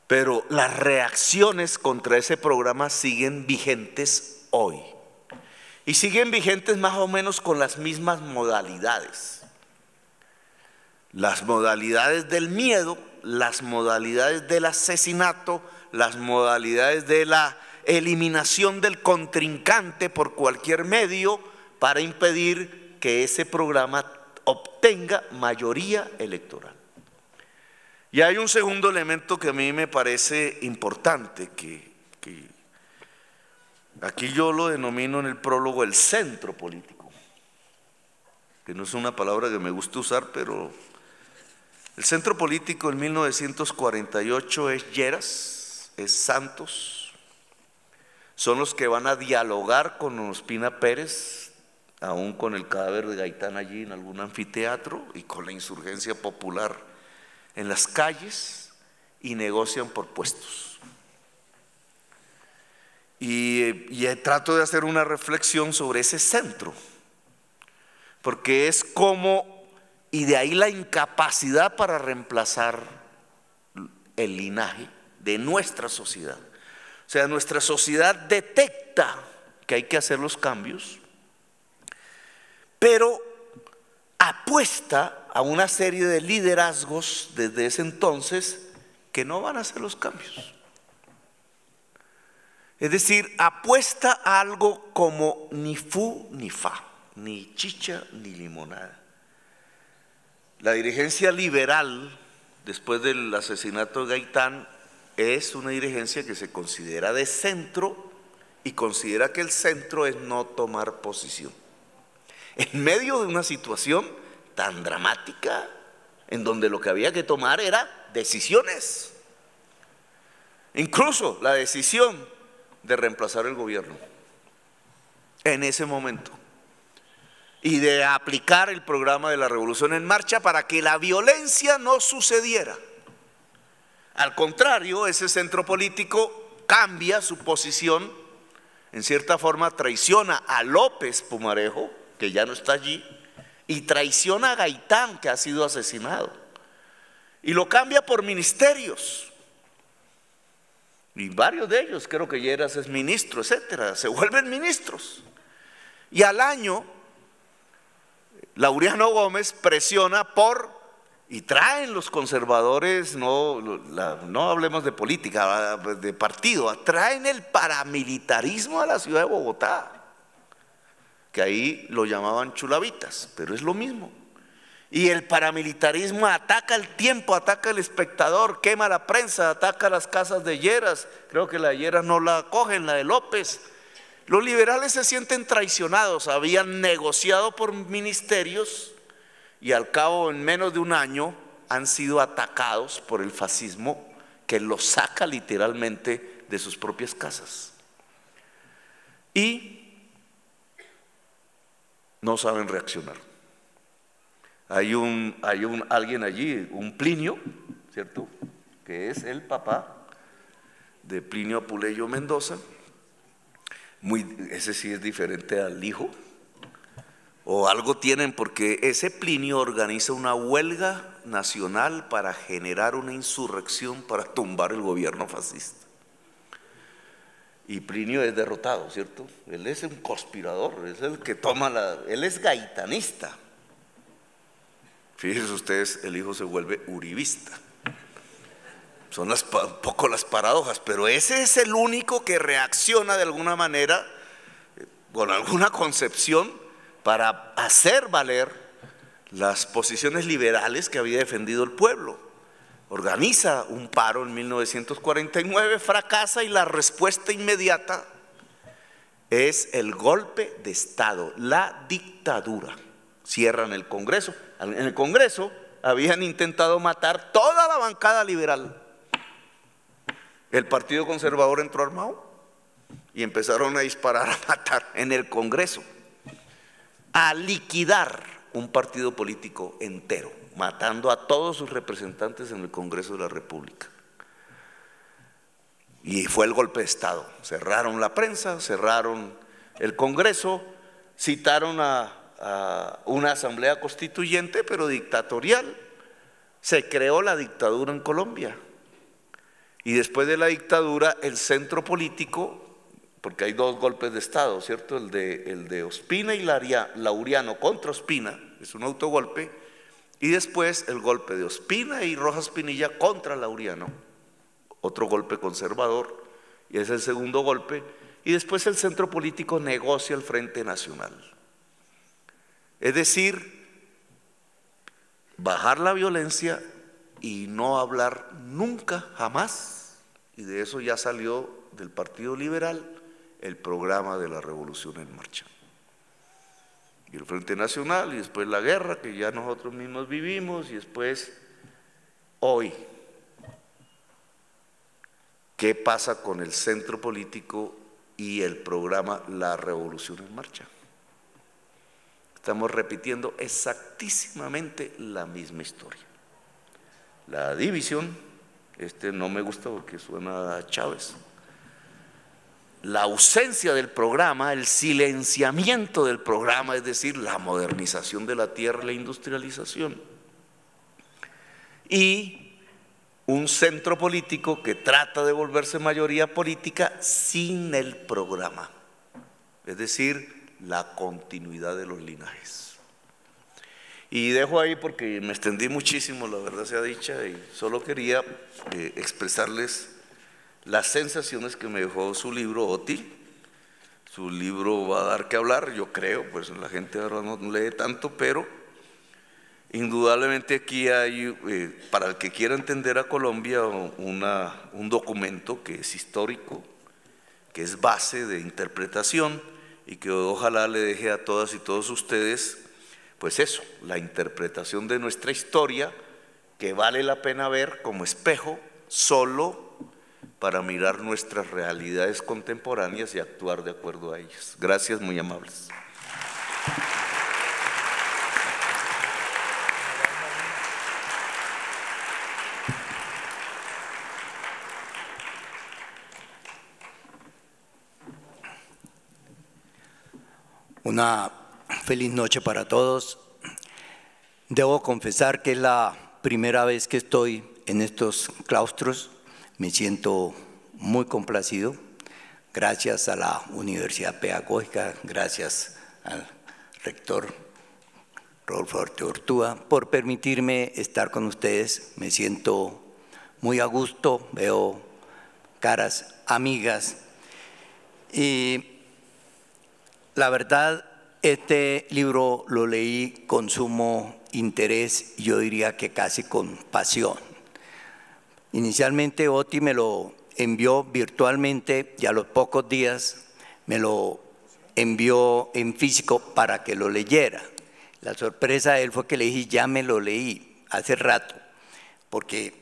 pero las reacciones contra ese programa siguen vigentes hoy. Y siguen vigentes más o menos con las mismas modalidades. Las modalidades del miedo, las modalidades del asesinato, las modalidades de la eliminación del contrincante por cualquier medio para impedir que ese programa obtenga mayoría electoral. Y hay un segundo elemento que a mí me parece importante, que, aquí yo lo denomino en el prólogo el centro político, que no es una palabra que me gusta usar, pero el centro político en 1948 es Lleras, es Santos, son los que van a dialogar con Ospina Pérez, aún con el cadáver de Gaitán allí en algún anfiteatro y con la insurgencia popular en las calles y negocian por puestos. Y, eh, trato de hacer una reflexión sobre ese centro, porque es como, y de ahí la incapacidad para reemplazar el linaje de nuestra sociedad. O sea, nuestra sociedad detecta que hay que hacer los cambios, pero apuesta a una serie de liderazgos desde ese entonces que no van a hacer los cambios. Es decir, apuesta a algo como ni fu ni fa, ni chicha ni limonada. La dirigencia liberal, después del asesinato de Gaitán, es una dirigencia que se considera de centro y considera que el centro es no tomar posición. En medio de una situación tan dramática en donde lo que había que tomar era decisiones. Incluso la decisión de reemplazar el gobierno en ese momento y de aplicar el programa de la Revolución en Marcha para que la violencia no sucediera. Al contrario, ese centro político cambia su posición, en cierta forma traiciona a López Pumarejo, que ya no está allí, y traiciona a Gaitán que ha sido asesinado y lo cambia por ministerios. Y varios de ellos, creo que Lleras es ministro, etcétera, se vuelven ministros. Y al año, Laureano Gómez presiona por y traen los conservadores, no, no hablemos de política, ah, pues de partido, ah, traen el paramilitarismo a la ciudad de Bogotá que ahí lo llamaban chulavitas, pero es lo mismo. Y el paramilitarismo ataca el tiempo, ataca el espectador, quema la prensa, ataca las casas de Lleras. Creo que la de no la cogen, la de López. Los liberales se sienten traicionados, habían negociado por ministerios y al cabo en menos de un año han sido atacados por el fascismo que los saca literalmente de sus propias casas. Y no saben reaccionar. Hay, un, hay un, alguien allí, un Plinio, ¿cierto? Que es el papá de Plinio Apuleyo Mendoza. Muy, ese sí es diferente al hijo. O algo tienen porque ese Plinio organiza una huelga nacional para generar una insurrección para tumbar el gobierno fascista y Plinio es derrotado, ¿cierto? Él es un conspirador, es el que toma la... Él es gaitanista. Fíjense ustedes, el hijo se vuelve uribista. Son las, un poco las paradojas, pero ese es el único que reacciona de alguna manera, eh, con alguna concepción, para hacer valer las posiciones liberales que había defendido el pueblo organiza un paro en 1949, fracasa y la respuesta inmediata es el golpe de Estado, la dictadura. Cierran el Congreso. En el Congreso habían intentado matar toda la bancada liberal. El Partido Conservador entró armado y empezaron a disparar, a matar en el Congreso, a liquidar un partido político entero matando a todos sus representantes en el Congreso de la República. Y fue el golpe de Estado. Cerraron la prensa, cerraron el Congreso, citaron a, una asamblea constituyente, pero dictatorial. Se creó la dictadura en Colombia. Y después de la dictadura, el centro político, porque hay dos golpes de Estado, ¿cierto? El de, el de Ospina y lauriano contra Ospina, es un autogolpe y después el golpe de Ospina y Rojas Pinilla contra Lauriano, otro golpe conservador, y es el segundo golpe. Y después el centro político negocia el Frente Nacional. Es decir, bajar la violencia y no hablar nunca, jamás, y de eso ya salió del Partido Liberal el programa de la Revolución en Marcha y el Frente Nacional, y después la guerra que ya nosotros mismos vivimos, y después hoy. ¿Qué pasa con el centro político y el programa La Revolución en Marcha? Estamos repitiendo exactísimamente la misma historia. La división, este no me gusta porque suena a Chávez la ausencia del programa, el silenciamiento del programa, es decir, la modernización de la tierra, la industrialización. Y un centro político que trata de volverse mayoría política sin el programa, es decir, la continuidad de los linajes. Y dejo ahí porque me extendí muchísimo, la verdad sea dicha, y solo quería eh, expresarles las sensaciones que me dejó su libro Oti. Su libro va a dar que hablar, yo creo, pues la gente ahora no lee tanto, pero indudablemente aquí hay, eh, para el que quiera entender a Colombia, un documento que es histórico, que es base de interpretación y que ojalá le deje a todas y todos ustedes, pues eso, la interpretación de nuestra historia que vale la pena ver como espejo solo para mirar nuestras realidades contemporáneas y actuar de acuerdo a ellas. Gracias, muy amables. Una feliz noche para todos. Debo confesar que es la primera vez que estoy en estos claustros me siento muy complacido, gracias a la Universidad Pedagógica, gracias al rector Rodolfo Ortúa por permitirme estar con ustedes. Me siento muy a gusto, veo caras amigas. Y la verdad, este libro lo leí con sumo interés, yo diría que casi con pasión. Inicialmente Oti me lo envió virtualmente y a los pocos días me lo envió en físico para que lo leyera. La sorpresa de él fue que le dije, ya me lo leí hace rato, porque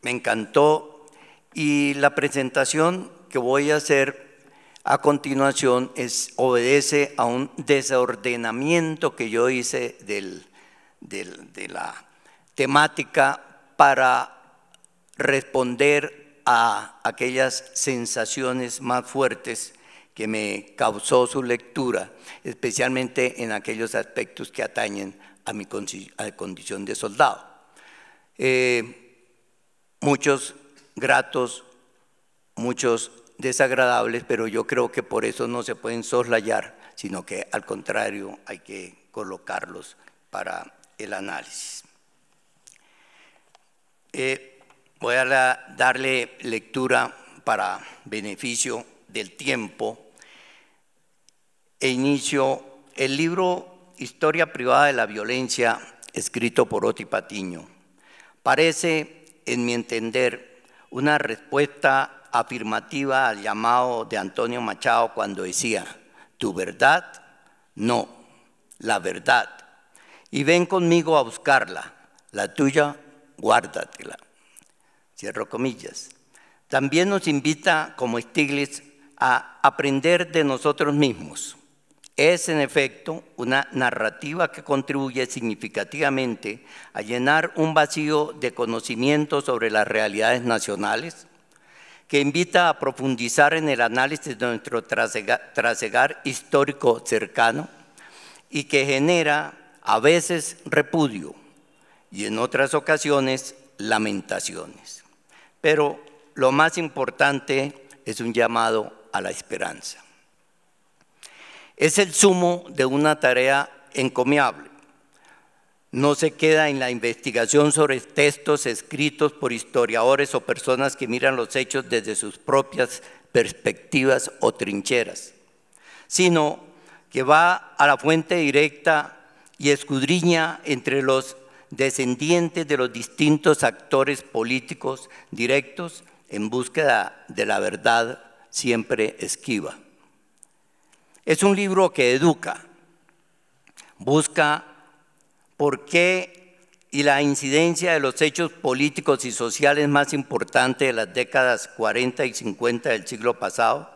me encantó. Y la presentación que voy a hacer a continuación es, obedece a un desordenamiento que yo hice de la temática para responder a aquellas sensaciones más fuertes que me causó su lectura, especialmente en aquellos aspectos que atañen a mi condición de soldado. Eh, muchos gratos, muchos desagradables, pero yo creo que por eso no se pueden soslayar, sino que al contrario hay que colocarlos para el análisis. Eh, Voy a darle lectura para beneficio del tiempo e inicio el libro Historia privada de la violencia, escrito por Oti Patiño. Parece, en mi entender, una respuesta afirmativa al llamado de Antonio Machado cuando decía, tu verdad, no, la verdad. Y ven conmigo a buscarla, la tuya, guárdatela. Cierro comillas. También nos invita como Stiglitz a aprender de nosotros mismos. Es en efecto una narrativa que contribuye significativamente a llenar un vacío de conocimiento sobre las realidades nacionales, que invita a profundizar en el análisis de nuestro trasegar histórico cercano y que genera a veces repudio y en otras ocasiones lamentaciones. Pero lo más importante es un llamado a la esperanza. Es el sumo de una tarea encomiable. No se queda en la investigación sobre textos escritos por historiadores o personas que miran los hechos desde sus propias perspectivas o trincheras, sino que va a la fuente directa y escudriña entre los descendientes de los distintos actores políticos directos en búsqueda de la verdad siempre esquiva. Es un libro que educa, busca por qué y la incidencia de los hechos políticos y sociales más importantes de las décadas 40 y 50 del siglo pasado,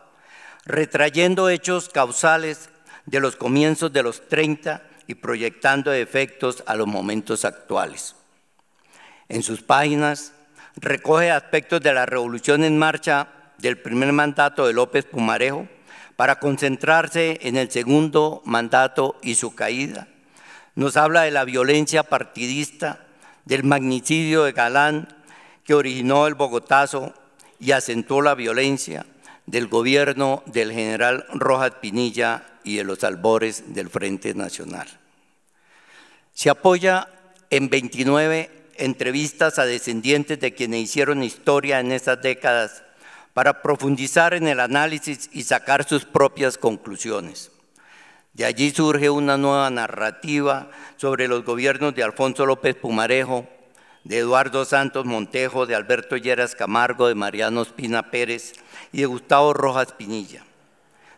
retrayendo hechos causales de los comienzos de los 30 y proyectando efectos a los momentos actuales. En sus páginas recoge aspectos de la revolución en marcha del primer mandato de López Pumarejo para concentrarse en el segundo mandato y su caída. Nos habla de la violencia partidista, del magnicidio de Galán que originó el Bogotazo y acentuó la violencia, del gobierno del general Rojas Pinilla y de los albores del Frente Nacional. Se apoya en 29 entrevistas a descendientes de quienes hicieron historia en esas décadas para profundizar en el análisis y sacar sus propias conclusiones. De allí surge una nueva narrativa sobre los gobiernos de Alfonso López Pumarejo, de Eduardo Santos Montejo, de Alberto Lleras Camargo, de Mariano Espina Pérez y de Gustavo Rojas Pinilla.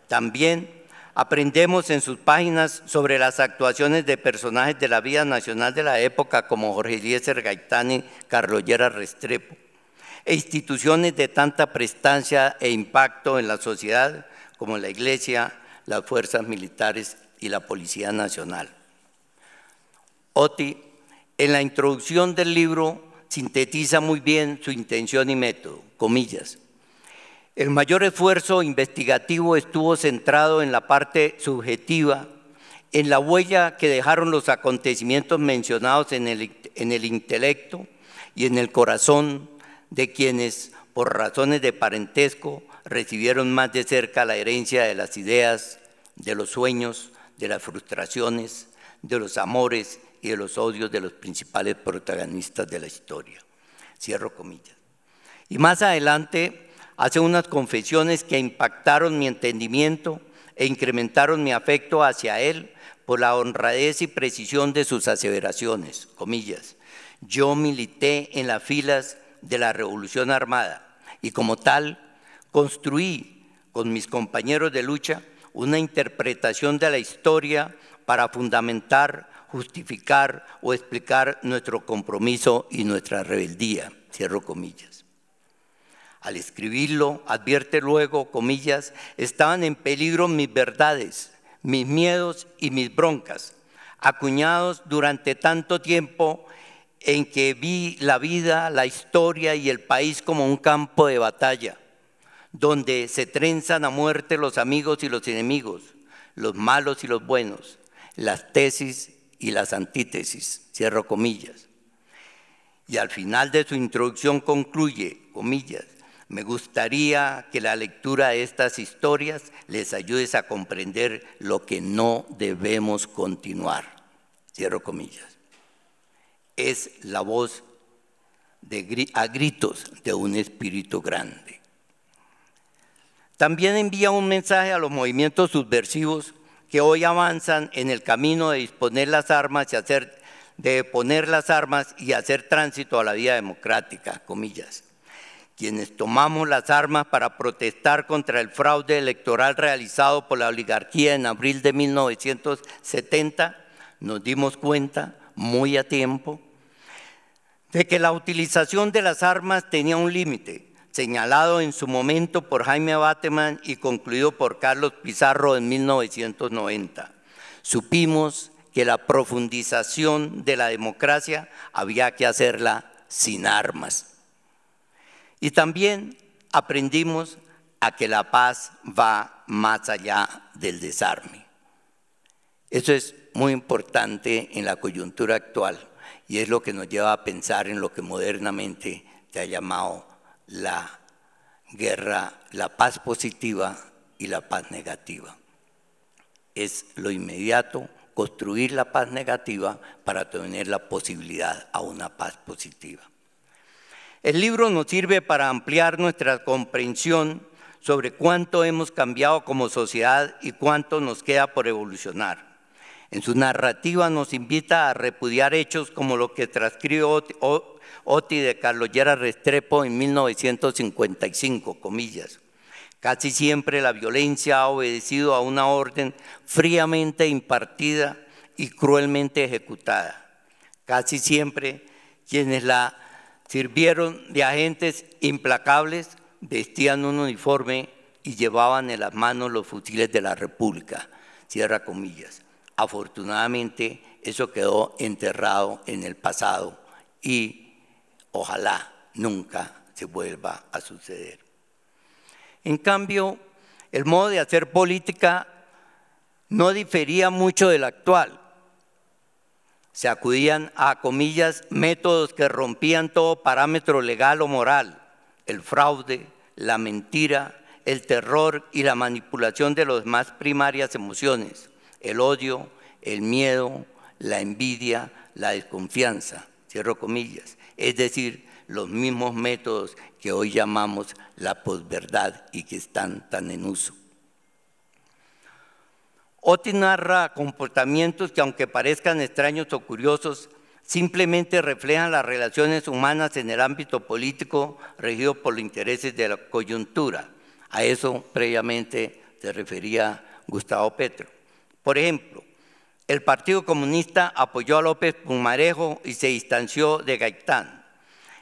También aprendemos en sus páginas sobre las actuaciones de personajes de la vida nacional de la época como Jorge Eliezer Gaitán Carlo Carlos Restrepo, e instituciones de tanta prestancia e impacto en la sociedad como la Iglesia, las fuerzas militares y la Policía Nacional. Oti en la introducción del libro sintetiza muy bien su intención y método, comillas. El mayor esfuerzo investigativo estuvo centrado en la parte subjetiva, en la huella que dejaron los acontecimientos mencionados en el, en el intelecto y en el corazón de quienes, por razones de parentesco, recibieron más de cerca la herencia de las ideas, de los sueños, de las frustraciones, de los amores y de los odios de los principales protagonistas de la historia. Cierro comillas. Y más adelante hace unas confesiones que impactaron mi entendimiento e incrementaron mi afecto hacia él por la honradez y precisión de sus aseveraciones, comillas. Yo milité en las filas de la Revolución Armada y como tal construí con mis compañeros de lucha una interpretación de la historia para fundamentar justificar o explicar nuestro compromiso y nuestra rebeldía. Cierro comillas. Al escribirlo, advierte luego, comillas, estaban en peligro mis verdades, mis miedos y mis broncas, acuñados durante tanto tiempo en que vi la vida, la historia y el país como un campo de batalla, donde se trenzan a muerte los amigos y los enemigos, los malos y los buenos, las tesis y las antítesis, cierro comillas. Y al final de su introducción concluye, comillas, me gustaría que la lectura de estas historias les ayude a comprender lo que no debemos continuar. Cierro comillas. Es la voz de, a gritos de un espíritu grande. También envía un mensaje a los movimientos subversivos que hoy avanzan en el camino de disponer las armas y hacer, de poner las armas y hacer tránsito a la vida democrática, comillas. Quienes tomamos las armas para protestar contra el fraude electoral realizado por la oligarquía en abril de 1970, nos dimos cuenta muy a tiempo de que la utilización de las armas tenía un límite señalado en su momento por Jaime Bateman y concluido por Carlos Pizarro en 1990. Supimos que la profundización de la democracia había que hacerla sin armas. Y también aprendimos a que la paz va más allá del desarme. Eso es muy importante en la coyuntura actual y es lo que nos lleva a pensar en lo que modernamente se ha llamado la guerra, la paz positiva y la paz negativa. Es lo inmediato, construir la paz negativa para tener la posibilidad a una paz positiva. El libro nos sirve para ampliar nuestra comprensión sobre cuánto hemos cambiado como sociedad y cuánto nos queda por evolucionar. En su narrativa nos invita a repudiar hechos como lo que transcribió Oti de Carlos yera Restrepo en 1955, comillas. Casi siempre la violencia ha obedecido a una orden fríamente impartida y cruelmente ejecutada. Casi siempre quienes la sirvieron de agentes implacables vestían un uniforme y llevaban en las manos los fusiles de la República. Cierra comillas. Afortunadamente eso quedó enterrado en el pasado y ojalá nunca se vuelva a suceder. En cambio, el modo de hacer política no difería mucho del actual. Se acudían a, comillas, métodos que rompían todo parámetro legal o moral, el fraude, la mentira, el terror y la manipulación de las más primarias emociones el odio, el miedo, la envidia, la desconfianza, cierro comillas, es decir, los mismos métodos que hoy llamamos la posverdad y que están tan en uso. OTI narra comportamientos que aunque parezcan extraños o curiosos, simplemente reflejan las relaciones humanas en el ámbito político regido por los intereses de la coyuntura. A eso previamente se refería Gustavo Petro. Por ejemplo, el Partido Comunista apoyó a López Pumarejo y se distanció de Gaitán,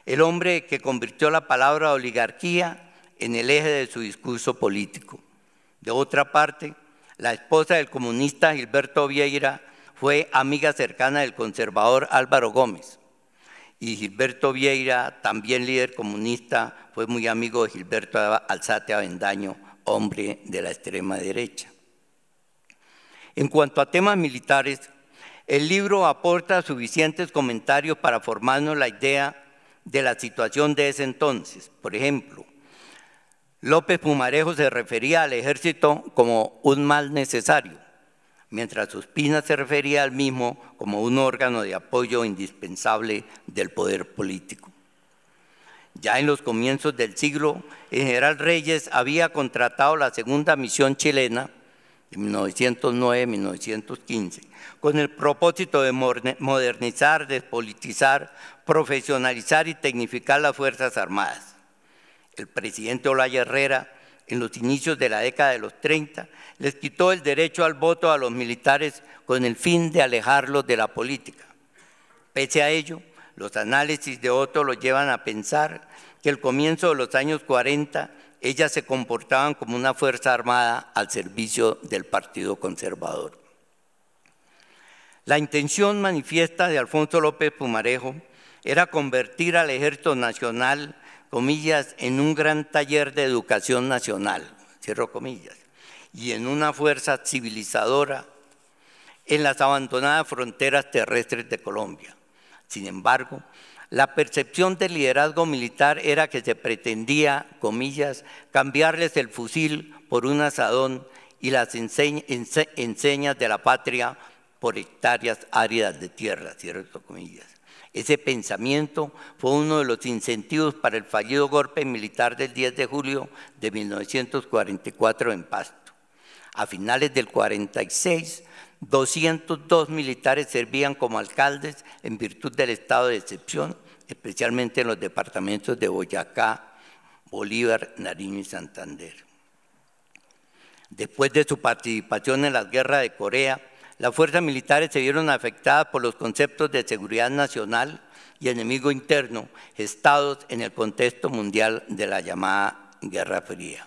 el hombre que convirtió la palabra oligarquía en el eje de su discurso político. De otra parte, la esposa del comunista Gilberto Vieira fue amiga cercana del conservador Álvaro Gómez. Y Gilberto Vieira, también líder comunista, fue muy amigo de Gilberto Alzate Avendaño, hombre de la extrema derecha. En cuanto a temas militares, el libro aporta suficientes comentarios para formarnos la idea de la situación de ese entonces. Por ejemplo, López Pumarejo se refería al ejército como un mal necesario, mientras Suspina se refería al mismo como un órgano de apoyo indispensable del poder político. Ya en los comienzos del siglo, el general Reyes había contratado la segunda misión chilena 1909-1915, con el propósito de modernizar, despolitizar, profesionalizar y tecnificar las Fuerzas Armadas. El presidente Olaya Herrera, en los inicios de la década de los 30, les quitó el derecho al voto a los militares con el fin de alejarlos de la política. Pese a ello, los análisis de Otto los llevan a pensar que el comienzo de los años 40 ellas se comportaban como una fuerza armada al servicio del Partido Conservador. La intención manifiesta de Alfonso López Pumarejo era convertir al Ejército Nacional, comillas, en un gran taller de educación nacional, cierro comillas, y en una fuerza civilizadora en las abandonadas fronteras terrestres de Colombia. Sin embargo, la percepción del liderazgo militar era que se pretendía, comillas, cambiarles el fusil por un asadón y las enseñas, de la patria por hectáreas áridas de tierra, cierto comillas. Ese pensamiento fue uno de los incentivos para el fallido golpe militar del 10 de julio de 1944 en Pasto. A finales del 46, 202 militares servían como alcaldes en virtud del estado de excepción, especialmente en los departamentos de Boyacá, Bolívar, Nariño y Santander. Después de su participación en las guerras de Corea, las fuerzas militares se vieron afectadas por los conceptos de seguridad nacional y enemigo interno, estados en el contexto mundial de la llamada Guerra Fría.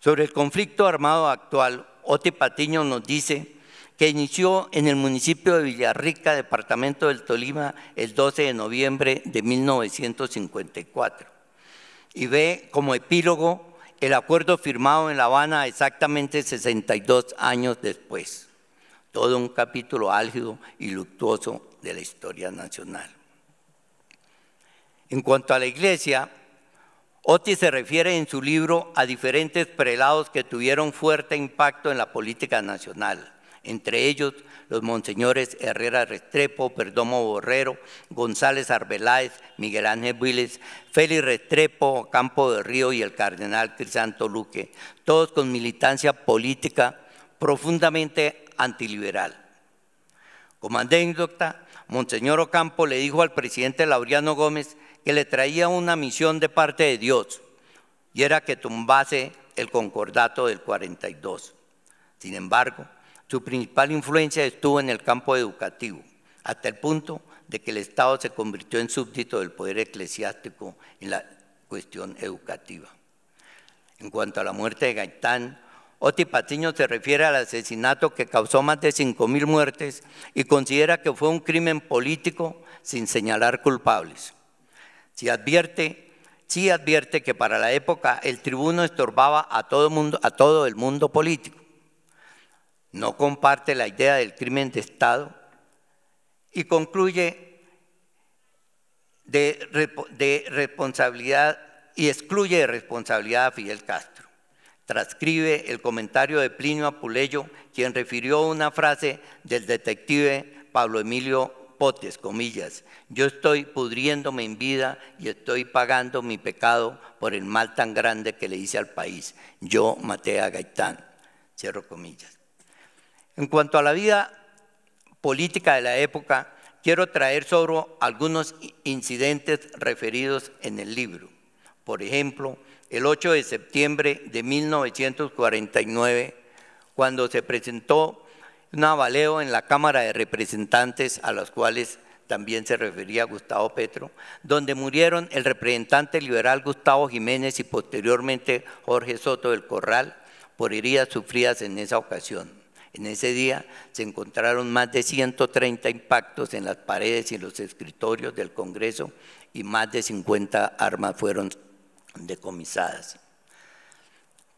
Sobre el conflicto armado actual, Oti Patiño nos dice que inició en el municipio de Villarrica, departamento del Tolima, el 12 de noviembre de 1954. Y ve como epílogo el acuerdo firmado en La Habana exactamente 62 años después. Todo un capítulo álgido y luctuoso de la historia nacional. En cuanto a la iglesia, Otis se refiere en su libro a diferentes prelados que tuvieron fuerte impacto en la política nacional entre ellos los monseñores Herrera Restrepo, Perdomo Borrero, González Arbeláez, Miguel Ángel Viles, Félix Restrepo, Campo de Río y el cardenal Crisanto Luque, todos con militancia política profundamente antiliberal. Como anécdota, Monseñor Ocampo le dijo al presidente Laureano Gómez que le traía una misión de parte de Dios y era que tumbase el concordato del 42. Sin embargo, su principal influencia estuvo en el campo educativo, hasta el punto de que el Estado se convirtió en súbdito del poder eclesiástico en la cuestión educativa. En cuanto a la muerte de Gaitán, Oti Patiño se refiere al asesinato que causó más de 5.000 muertes y considera que fue un crimen político sin señalar culpables. Si advierte, sí advierte que para la época el tribuno estorbaba a todo el mundo político no comparte la idea del crimen de Estado y concluye de, responsabilidad y excluye de responsabilidad a Fidel Castro. Transcribe el comentario de Plinio Apuleyo, quien refirió una frase del detective Pablo Emilio Potes, comillas, yo estoy pudriéndome en vida y estoy pagando mi pecado por el mal tan grande que le hice al país. Yo maté a Gaitán, cierro comillas. En cuanto a la vida política de la época, quiero traer sobre algunos incidentes referidos en el libro. Por ejemplo, el 8 de septiembre de 1949, cuando se presentó un avaleo en la Cámara de Representantes, a los cuales también se refería Gustavo Petro, donde murieron el representante liberal Gustavo Jiménez y posteriormente Jorge Soto del Corral por heridas sufridas en esa ocasión. En ese día se encontraron más de 130 impactos en las paredes y en los escritorios del Congreso y más de 50 armas fueron decomisadas.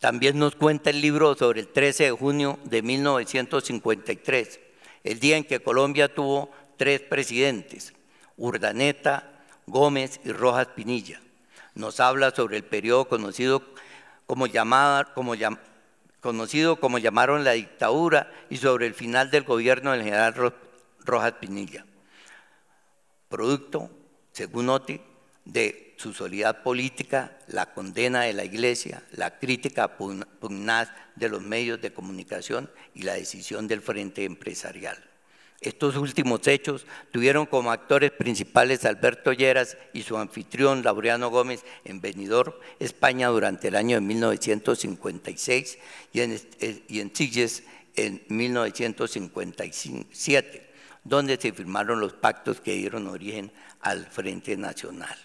También nos cuenta el libro sobre el 13 de junio de 1953, el día en que Colombia tuvo tres presidentes, Urdaneta, Gómez y Rojas Pinilla. Nos habla sobre el periodo conocido como, llamada, como, conocido como llamaron la dictadura, y sobre el final del gobierno del general Rojas Pinilla. Producto, según Oti, de su solidez política, la condena de la iglesia, la crítica pugnaz de los medios de comunicación y la decisión del frente empresarial. Estos últimos hechos tuvieron como actores principales Alberto Lleras y su anfitrión Laureano Gómez en Benidorm, España, durante el año de 1956 y en, eh, y en en 1957, donde se firmaron los pactos que dieron origen al Frente Nacional.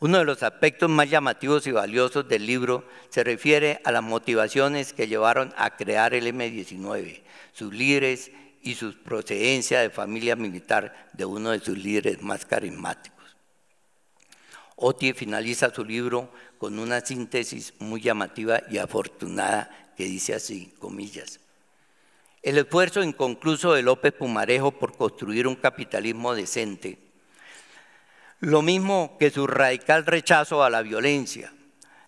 Uno de los aspectos más llamativos y valiosos del libro se refiere a las motivaciones que llevaron a crear el M-19, sus líderes y su procedencia de familia militar de uno de sus líderes más carismáticos. Oti finaliza su libro con una síntesis muy llamativa y afortunada que dice así, comillas, el esfuerzo inconcluso de López Pumarejo por construir un capitalismo decente, lo mismo que su radical rechazo a la violencia,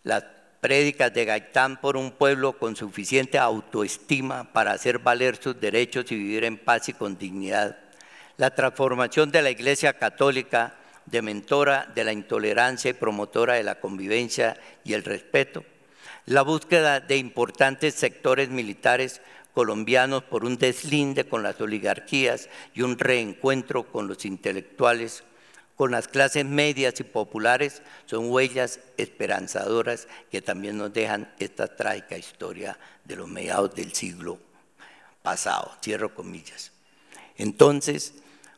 las prédicas de Gaitán por un pueblo con suficiente autoestima para hacer valer sus derechos y vivir en paz y con dignidad. La transformación de la Iglesia Católica de mentora de la intolerancia y promotora de la convivencia y el respeto. La búsqueda de importantes sectores militares colombianos por un deslinde con las oligarquías y un reencuentro con los intelectuales con las clases medias y populares son huellas esperanzadoras que también nos dejan esta trágica historia de los mediados del siglo pasado. Cierro comillas. Entonces,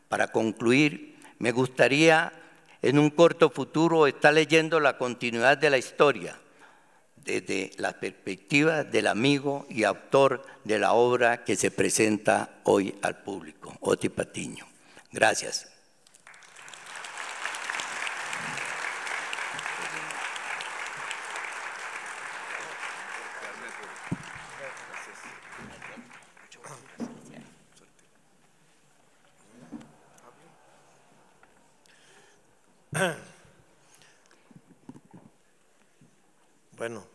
para concluir, me gustaría en un corto futuro estar leyendo la continuidad de la historia desde la perspectiva del amigo y autor de la obra que se presenta hoy al público, Oti Patiño. Gracias. Bueno,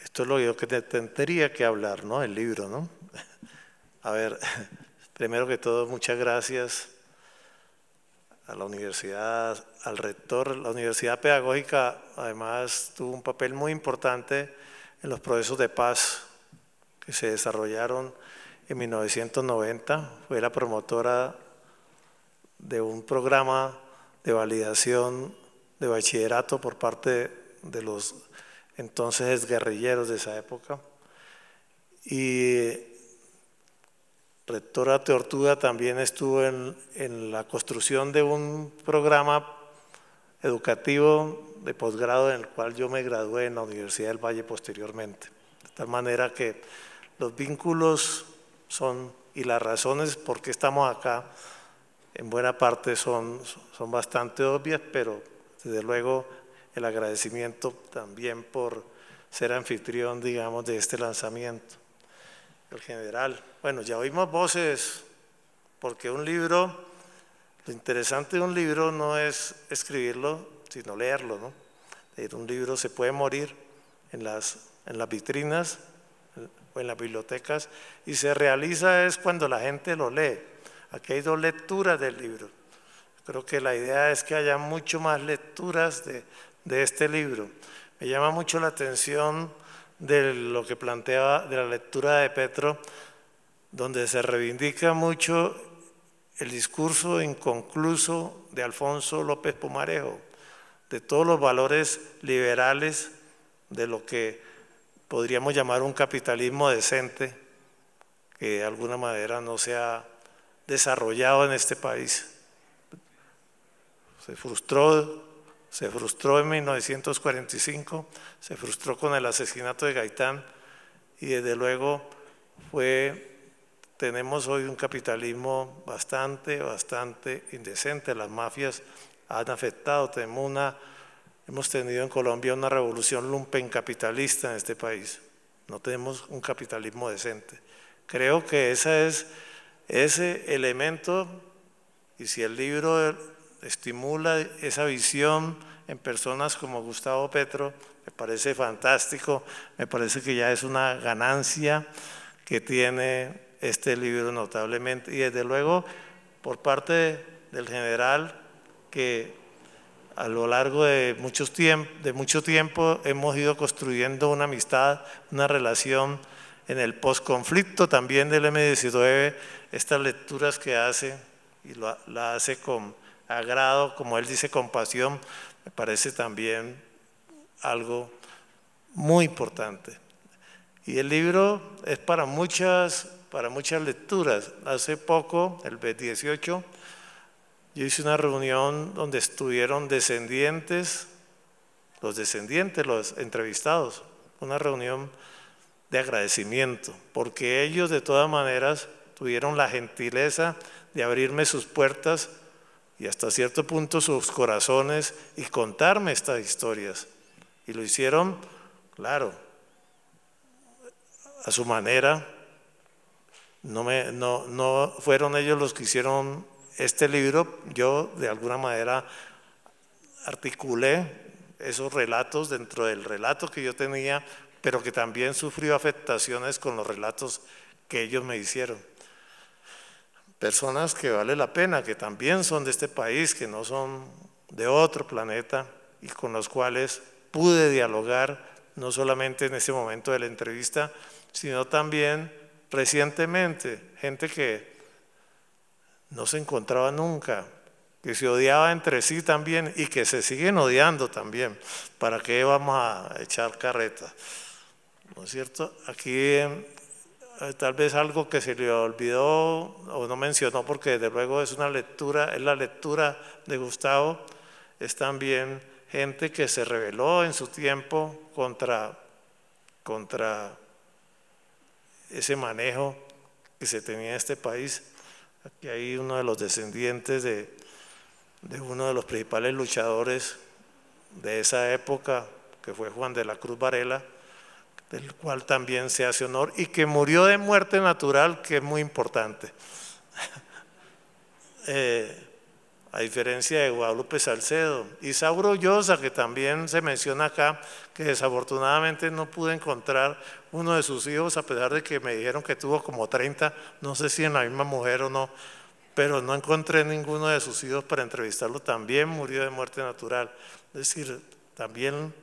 esto es lo que tendría que hablar, ¿no? El libro, ¿no? A ver, primero que todo, muchas gracias a la universidad, al rector. La universidad pedagógica, además, tuvo un papel muy importante en los procesos de paz que se desarrollaron en 1990. Fue la promotora de un programa de validación de bachillerato por parte de los entonces guerrilleros de esa época. Y rectora Teortuga también estuvo en, en la construcción de un programa educativo de posgrado en el cual yo me gradué en la Universidad del Valle posteriormente. De tal manera que los vínculos son y las razones por qué estamos acá en buena parte son, son bastante obvias, pero desde luego el agradecimiento también por ser anfitrión, digamos, de este lanzamiento. El general, bueno, ya oímos voces, porque un libro, lo interesante de un libro no es escribirlo, sino leerlo, ¿no? Un libro se puede morir en las, en las vitrinas o en las bibliotecas y se realiza es cuando la gente lo lee Aquí hay dos lecturas del libro. Creo que la idea es que haya mucho más lecturas de, de este libro. Me llama mucho la atención de lo que planteaba de la lectura de Petro, donde se reivindica mucho el discurso inconcluso de Alfonso López Pumarejo, de todos los valores liberales de lo que podríamos llamar un capitalismo decente, que de alguna manera no sea desarrollado en este país. Se frustró, se frustró en 1945, se frustró con el asesinato de Gaitán y desde luego fue tenemos hoy un capitalismo bastante, bastante indecente. Las mafias han afectado. Tenemos una, hemos tenido en Colombia una revolución lumpencapitalista en este país. No tenemos un capitalismo decente. Creo que esa es ese elemento, y si el libro estimula esa visión en personas como Gustavo Petro, me parece fantástico, me parece que ya es una ganancia que tiene este libro notablemente. Y desde luego, por parte del general, que a lo largo de, muchos de mucho tiempo hemos ido construyendo una amistad, una relación en el posconflicto también del M19, estas lecturas que hace, y la hace con agrado, como él dice, con pasión, me parece también algo muy importante. Y el libro es para muchas, para muchas lecturas. Hace poco, el b 18, yo hice una reunión donde estuvieron descendientes, los descendientes, los entrevistados, una reunión de agradecimiento, porque ellos de todas maneras tuvieron la gentileza de abrirme sus puertas y hasta cierto punto sus corazones y contarme estas historias. Y lo hicieron, claro, a su manera. No, me, no, fueron ellos los que hicieron este libro. Yo de alguna manera articulé esos relatos dentro del relato que yo tenía pero que también sufrió afectaciones con los relatos que ellos me hicieron. Personas que vale la pena, que también son de este país, que no son de otro planeta y con los cuales pude dialogar, no solamente en ese momento de la entrevista, sino también recientemente, gente que no se encontraba nunca, que se odiaba entre sí también y que se siguen odiando también. ¿Para qué vamos a echar carreta? cierto? Aquí em, eh, tal vez algo que se le olvidó o no mencionó, porque desde luego es una lectura, es la lectura de Gustavo, es también gente que se rebeló en su tiempo contra, contra ese manejo que se tenía en este país. Aquí hay uno de los descendientes de uno de los principales luchadores de esa época, que fue Juan de la Cruz Varela, del cual también se hace honor y que murió de muerte natural, que es muy importante. Eh, a diferencia de Guadalupe Salcedo. y Sauro Llosa, que también se menciona acá, que desafortunadamente no pude encontrar uno de sus hijos, a pesar de que me dijeron que tuvo como 30, no sé si en la misma mujer o no, pero no encontré ninguno de sus hijos para entrevistarlo, también murió de muerte natural. Es decir, también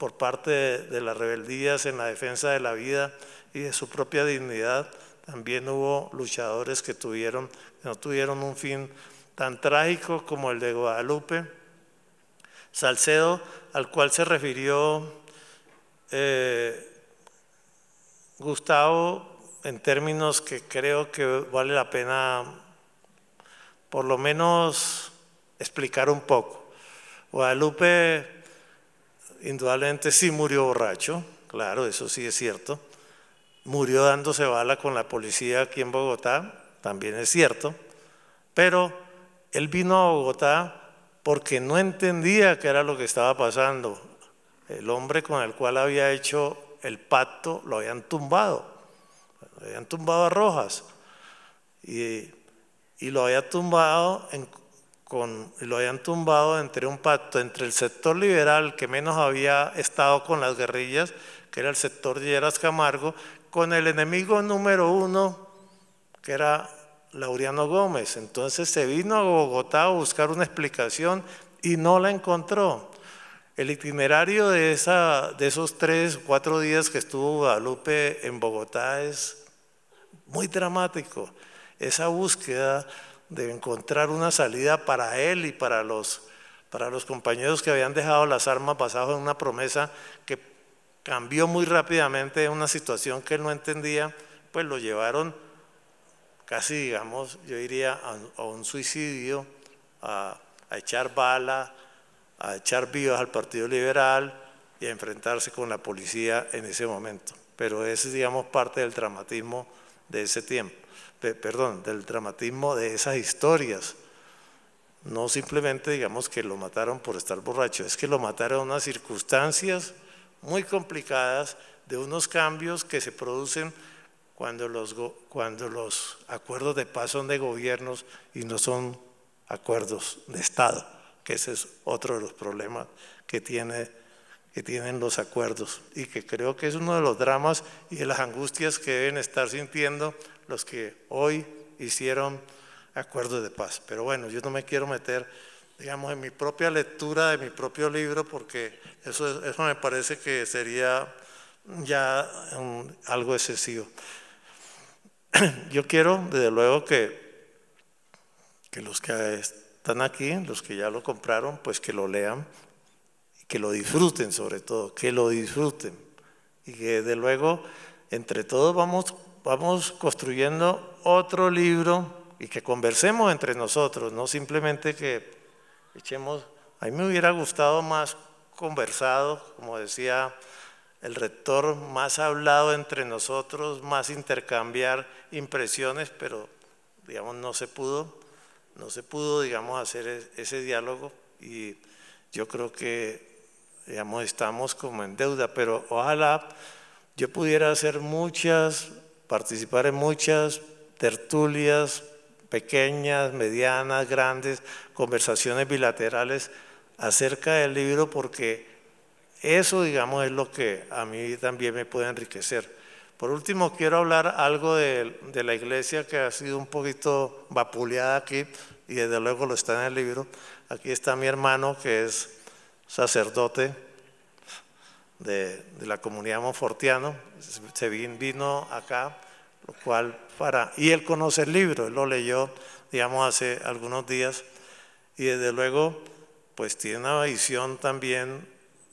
por parte de las rebeldías en la defensa de la vida y de su propia dignidad, también hubo luchadores que tuvieron, no tuvieron un fin tan trágico como el de Guadalupe. Salcedo, al cual se refirió eh, Gustavo en términos que creo que vale la pena por lo menos explicar un poco. Guadalupe indudablemente sí murió borracho, claro, eso sí es cierto. Murió dándose bala con la policía aquí en Bogotá, también es cierto. Pero él vino a Bogotá porque no entendía qué era lo que estaba pasando. El hombre con el cual había hecho el pacto lo habían tumbado, lo habían tumbado a Rojas. Y, lo había tumbado en, lo habían tumbado entre un pacto entre el sector liberal que menos había estado con las guerrillas, que era el sector Lleras Camargo, con el enemigo número uno, que era Laureano Gómez. Entonces se vino a Bogotá a buscar una explicación y no la encontró. El itinerario de, esa, de esos tres, cuatro días que estuvo Guadalupe en Bogotá es muy dramático. Esa búsqueda de encontrar una salida para él y para los, para los compañeros que habían dejado las armas basados en una promesa que cambió muy rápidamente en una situación que él no entendía, pues lo llevaron casi, digamos, yo diría, a, un suicidio, a, echar bala, a echar vivas al Partido Liberal y a enfrentarse con la policía en ese momento. Pero ese es, digamos, parte del dramatismo de ese tiempo perdón, del dramatismo de esas historias. No simplemente digamos que lo mataron por estar borracho, es que lo mataron en unas circunstancias muy complicadas de unos cambios que se producen cuando los, cuando los acuerdos de paz son de gobiernos y no son acuerdos de Estado, que ese es otro de los problemas que, tiene, que tienen los acuerdos y que creo que es uno de los dramas y de las angustias que deben estar sintiendo los que hoy hicieron acuerdos de paz. Pero bueno, yo no me quiero meter, digamos, en mi propia lectura de mi propio libro, porque eso, eso me parece que sería ya algo excesivo. Yo quiero, desde luego, que, que los que están aquí, los que ya lo compraron, pues que lo lean, que lo disfruten sobre todo, que lo disfruten. Y que, desde luego, entre todos vamos vamos construyendo otro libro y que conversemos entre nosotros, no simplemente que echemos... A mí me hubiera gustado más conversado, como decía el rector, más hablado entre nosotros, más intercambiar impresiones, pero digamos no se pudo, no se pudo digamos hacer e-, ese diálogo y yo creo que digamos estamos como en deuda, pero ojalá yo pudiera hacer muchas participar en muchas tertulias pequeñas, medianas, grandes, conversaciones bilaterales acerca del libro porque eso, digamos, es lo que a mí también me puede enriquecer. Por último, quiero hablar algo de, de, la iglesia que ha sido un poquito vapuleada aquí, y desde luego lo está en el libro. Aquí está mi hermano, que es sacerdote, de, la comunidad monfortiana, se vino acá, lo cual para... Y él conoce el libro, él lo leyó, digamos, hace algunos días, y desde luego, pues tiene una visión también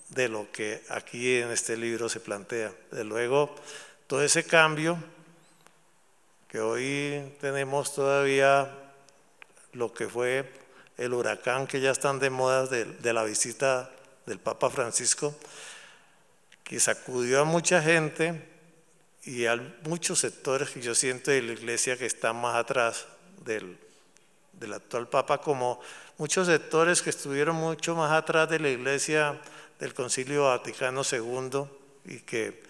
de lo que aquí en este libro se plantea. Desde luego, todo ese cambio que hoy tenemos todavía lo que fue el huracán que ya están de moda de la visita del Papa Francisco, que sacudió a mucha gente y a muchos sectores que yo siento de la iglesia que están más atrás del, del actual Papa, como muchos sectores que estuvieron mucho más atrás de la iglesia del Concilio Vaticano II y que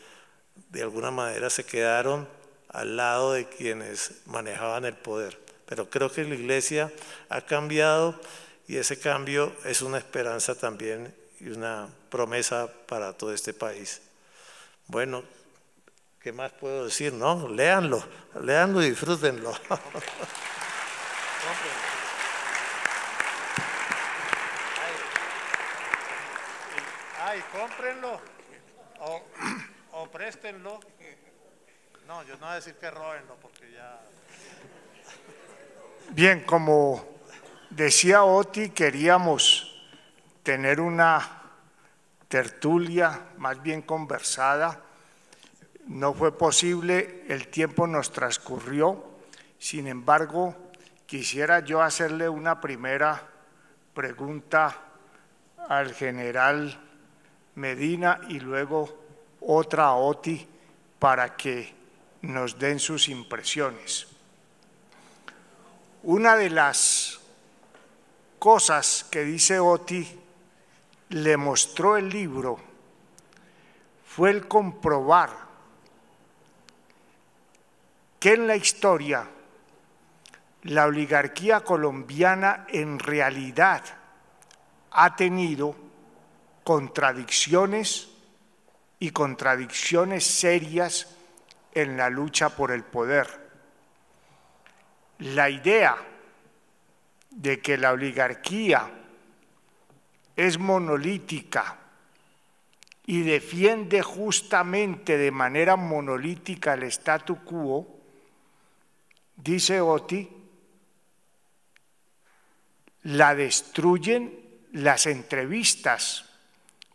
de alguna manera se quedaron al lado de quienes manejaban el poder. Pero creo que la iglesia ha cambiado y ese cambio es una esperanza también y una promesa para todo este país. Bueno, ¿qué más puedo decir? No, léanlo, léanlo y disfrútenlo. Ay, cómprenlo o, o préstenlo. No, yo no voy a decir que robenlo porque ya... Bien, como decía Oti, queríamos tener una tertulia más bien conversada. No fue posible, el tiempo nos transcurrió. Sin embargo, quisiera yo hacerle una primera pregunta al general Medina y luego otra a Oti para que nos den sus impresiones. Una de las cosas que dice Oti le mostró el libro fue el comprobar que en la historia la oligarquía colombiana en realidad ha tenido contradicciones y contradicciones serias en la lucha por el poder. La idea de que la oligarquía es monolítica y defiende justamente de manera monolítica el statu quo, dice Oti, la destruyen las entrevistas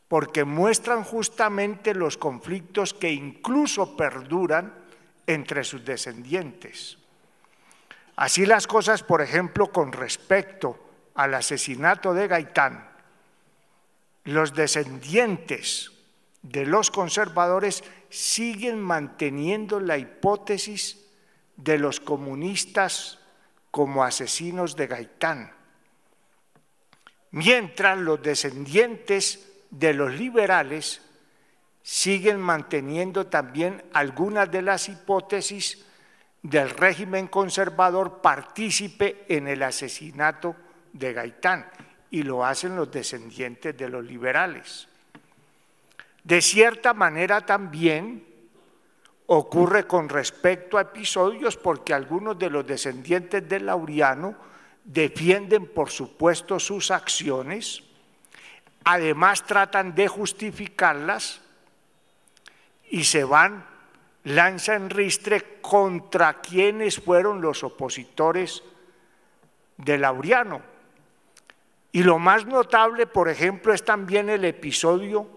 porque muestran justamente los conflictos que incluso perduran entre sus descendientes. Así las cosas, por ejemplo, con respecto al asesinato de Gaitán, los descendientes de los conservadores siguen manteniendo la hipótesis de los comunistas como asesinos de Gaitán, mientras los descendientes de los liberales siguen manteniendo también algunas de las hipótesis del régimen conservador partícipe en el asesinato de Gaitán y lo hacen los descendientes de los liberales. De cierta manera también ocurre con respecto a episodios porque algunos de los descendientes de Lauriano defienden por supuesto sus acciones, además tratan de justificarlas y se van, lanzan ristre contra quienes fueron los opositores de Lauriano y lo más notable, por ejemplo, es también el episodio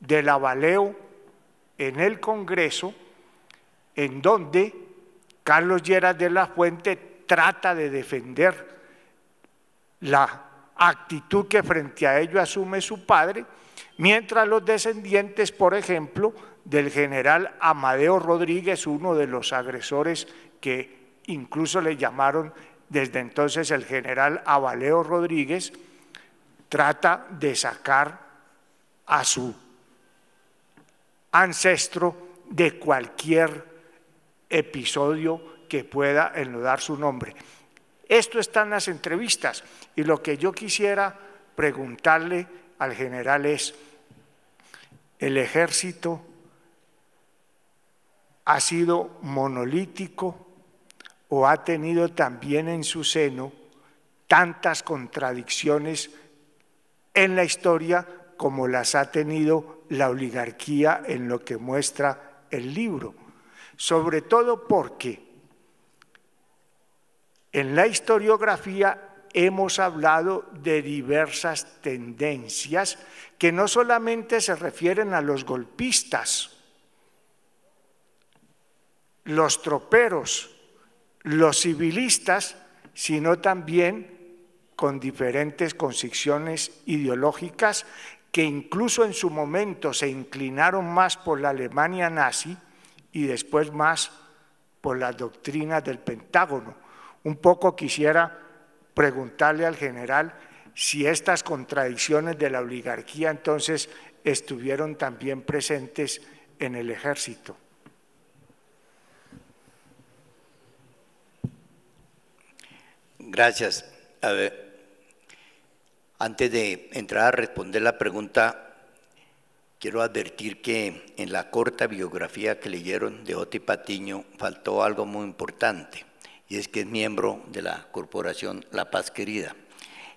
del avaleo en el Congreso, en donde Carlos Lleras de la Fuente trata de defender la actitud que frente a ello asume su padre, mientras los descendientes, por ejemplo, del general Amadeo Rodríguez, uno de los agresores que incluso le llamaron desde entonces el general Abaleo Rodríguez, trata de sacar a su ancestro de cualquier episodio que pueda enlodar su nombre. Esto está en las entrevistas y lo que yo quisiera preguntarle al general es, ¿el ejército ha sido monolítico o ha tenido también en su seno tantas contradicciones en la historia como las ha tenido la oligarquía en lo que muestra el libro. Sobre todo porque en la historiografía hemos hablado de diversas tendencias que no solamente se refieren a los golpistas, los troperos, los civilistas, sino también con diferentes concepciones ideológicas que incluso en su momento se inclinaron más por la Alemania nazi y después más por las doctrinas del Pentágono. Un poco quisiera preguntarle al general si estas contradicciones de la oligarquía entonces estuvieron también presentes en el ejército. Gracias. A ver, antes de entrar a responder la pregunta, quiero advertir que en la corta biografía que leyeron de Oti Patiño faltó algo muy importante, y es que es miembro de la corporación La Paz Querida,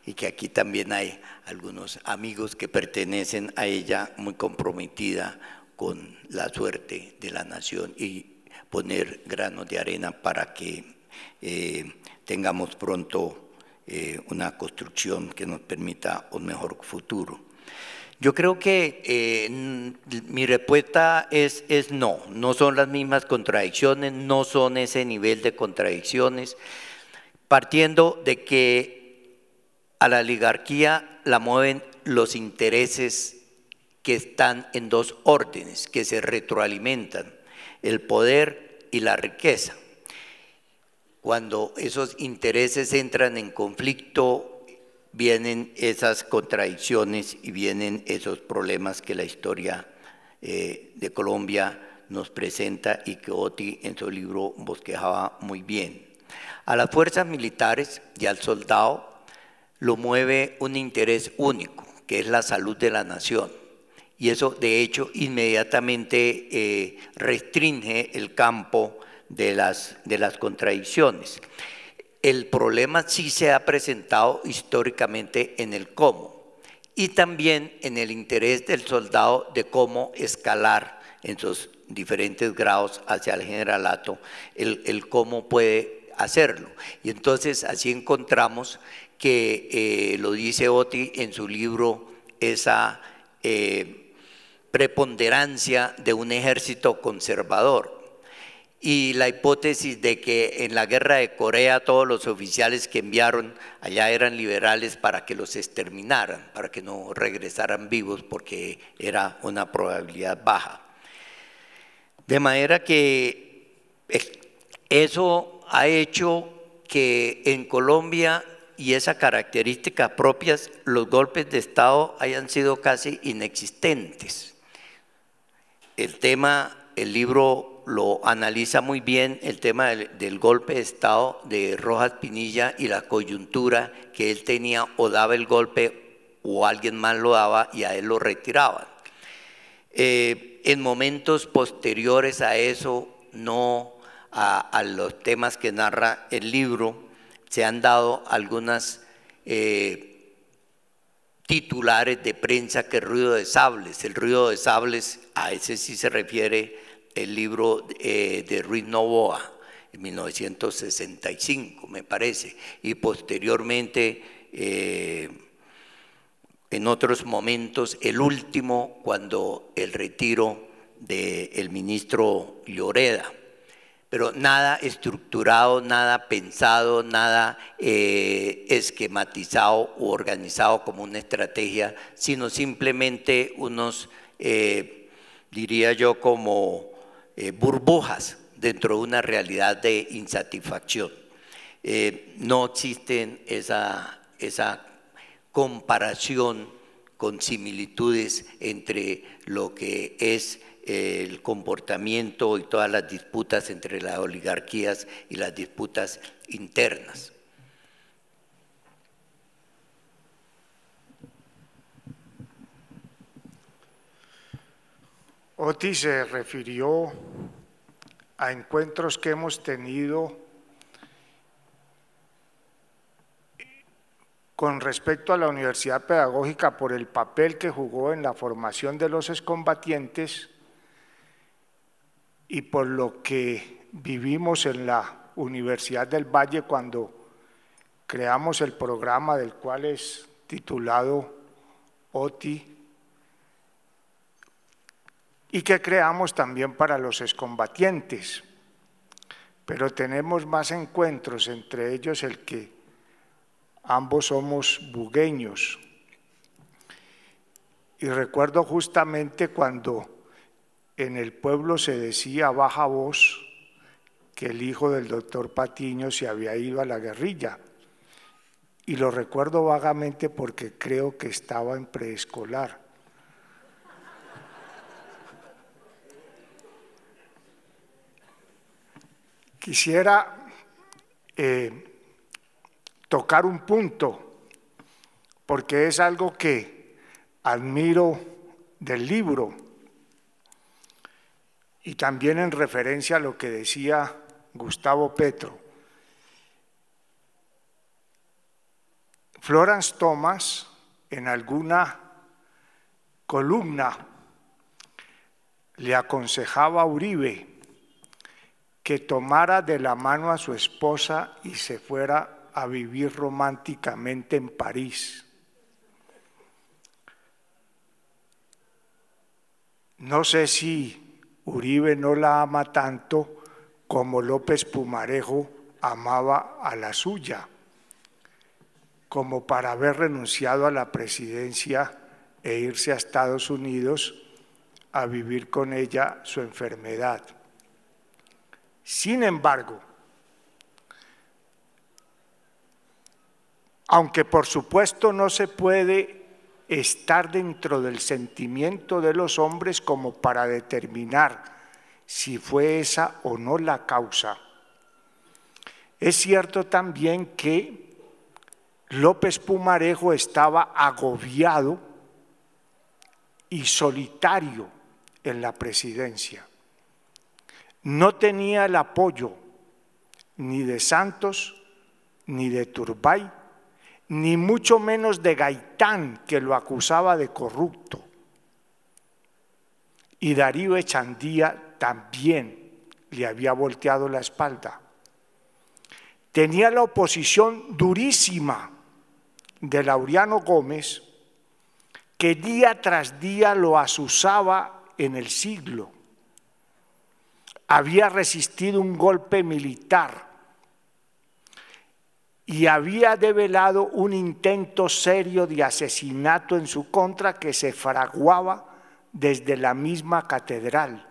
y que aquí también hay algunos amigos que pertenecen a ella muy comprometida con la suerte de la nación y poner granos de arena para que eh, tengamos pronto eh, una construcción que nos permita un mejor futuro. Yo creo que eh, mi respuesta es, es no, no son las mismas contradicciones, no son ese nivel de contradicciones, partiendo de que a la oligarquía la mueven los intereses que están en dos órdenes, que se retroalimentan, el poder y la riqueza cuando esos intereses entran en conflicto, vienen esas contradicciones y vienen esos problemas que la historia eh, de Colombia nos presenta y que Oti en su libro bosquejaba muy bien. A las fuerzas militares y al soldado lo mueve un interés único, que es la salud de la nación. Y eso, de hecho, inmediatamente eh, restringe el campo de las, de las contradicciones. El problema sí se ha presentado históricamente en el cómo y también en el interés del soldado de cómo escalar en sus diferentes grados hacia el generalato, el, cómo puede hacerlo. Y entonces así encontramos que eh, lo dice Oti en su libro, esa eh, preponderancia de un ejército conservador y la hipótesis de que en la guerra de Corea todos los oficiales que enviaron allá eran liberales para que los exterminaran, para que no regresaran vivos porque era una probabilidad baja. De manera que eh, eso ha hecho que en Colombia y esas características propias, los golpes de Estado hayan sido casi inexistentes. El tema, el libro lo analiza muy bien el tema del, golpe de Estado de Rojas Pinilla y la coyuntura que él tenía o daba el golpe o alguien más lo daba y a él lo retiraba. Eh, en momentos posteriores a eso, no a, los temas que narra el libro, se han dado algunas eh, titulares de prensa que ruido de sables. El ruido de sables, a ese sí se refiere el libro eh, de Ruiz Novoa, en 1965, me parece, y posteriormente eh, en otros momentos, el último cuando el retiro del ministro Lloreda. Pero nada estructurado, nada pensado, nada eh, esquematizado u organizado como una estrategia, sino simplemente unos, diría yo, como eh, burbujas dentro de una realidad de insatisfacción. Eh, no existen esa comparación con similitudes entre lo que es eh, el comportamiento y todas las disputas entre las oligarquías y las disputas internas. Oti se refirió a encuentros que hemos tenido con respecto a la Universidad Pedagógica por el papel que jugó en la formación de los excombatientes y por lo que vivimos en la Universidad del Valle cuando creamos el programa del cual es titulado OTI y que creamos también para los excombatientes. Pero tenemos más encuentros, entre ellos el que ambos somos bugueños. Y recuerdo justamente cuando en el pueblo se decía a baja voz que el hijo del doctor Patiño se había ido a la guerrilla. Y lo recuerdo vagamente porque creo que estaba en preescolar. Quisiera eh, tocar un punto, porque es algo que admiro del libro y también en referencia a lo que decía Gustavo Petro. Florence Thomas, en alguna columna, le aconsejaba a Uribe que tomara de la mano a su esposa y se fuera a vivir románticamente en París. No sé si Uribe no la ama tanto como López Pumarejo amaba a la suya, como para haber renunciado a la presidencia e irse a Estados Unidos a vivir con ella su enfermedad. Sin embargo, aunque por supuesto no se puede estar dentro del sentimiento de los hombres como para determinar si fue esa o no la causa. Es cierto también que López Pumarejo estaba agobiado y solitario en la presidencia no tenía el apoyo ni de Santos, ni de Turbay, ni mucho menos de Gaitán, que lo acusaba de corrupto. Y Darío Echandía también le había volteado la espalda. Tenía la oposición durísima de Laureano Gómez, que día tras día lo asusaba en el siglo había resistido un golpe militar y había develado un intento serio de asesinato en su contra que se fraguaba desde la misma catedral.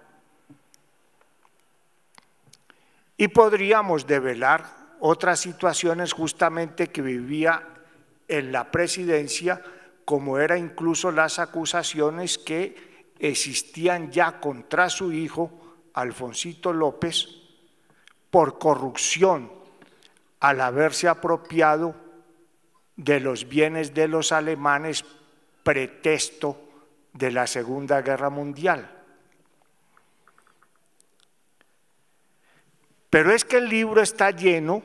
Y podríamos develar otras situaciones justamente que vivía en la presidencia, como eran incluso las acusaciones que existían ya contra su hijo, Alfonsito López por corrupción al haberse apropiado de los bienes de los alemanes pretexto de la Segunda Guerra Mundial. Pero es que el libro está lleno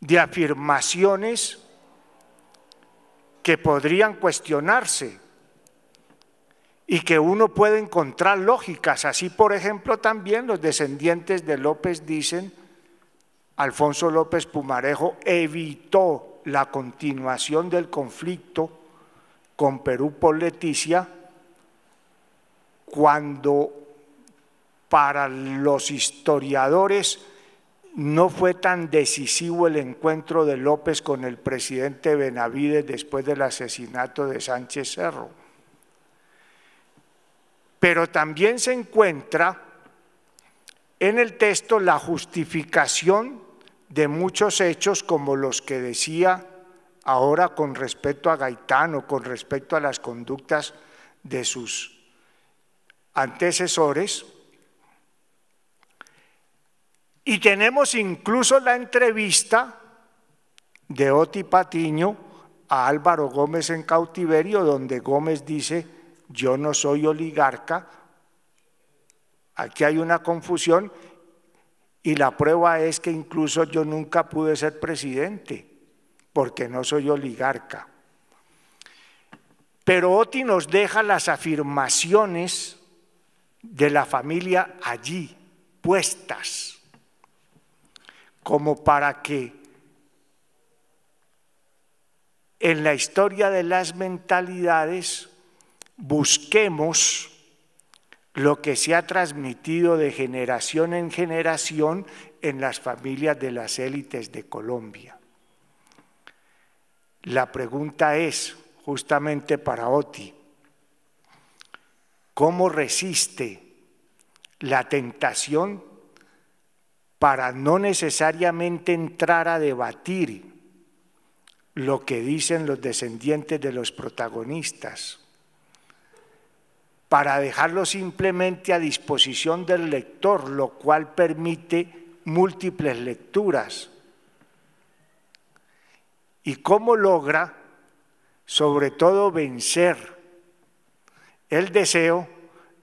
de afirmaciones que podrían cuestionarse y que uno puede encontrar lógicas. Así, por ejemplo, también los descendientes de López dicen, Alfonso López Pumarejo evitó la continuación del conflicto con Perú por Leticia cuando para los historiadores no fue tan decisivo el encuentro de López con el presidente Benavides después del asesinato de Sánchez Cerro. Pero también se encuentra en el texto la justificación de muchos hechos como los que decía ahora con respecto a Gaitán o con respecto a las conductas de sus antecesores. Y tenemos incluso la entrevista de Oti Patiño a Álvaro Gómez en cautiverio, donde Gómez dice, yo no soy oligarca. Aquí hay una confusión y la prueba es que incluso yo nunca pude ser presidente porque no soy oligarca. Pero Oti nos deja las afirmaciones de la familia allí, puestas, como para que en la historia de las mentalidades busquemos lo que se ha transmitido de generación en generación en las familias de las élites de Colombia. La pregunta es, justamente para Oti, ¿cómo resiste la tentación para no necesariamente entrar a debatir lo que dicen los descendientes de los protagonistas? para dejarlo simplemente a disposición del lector, lo cual permite múltiples lecturas. ¿Y cómo logra, sobre todo, vencer el deseo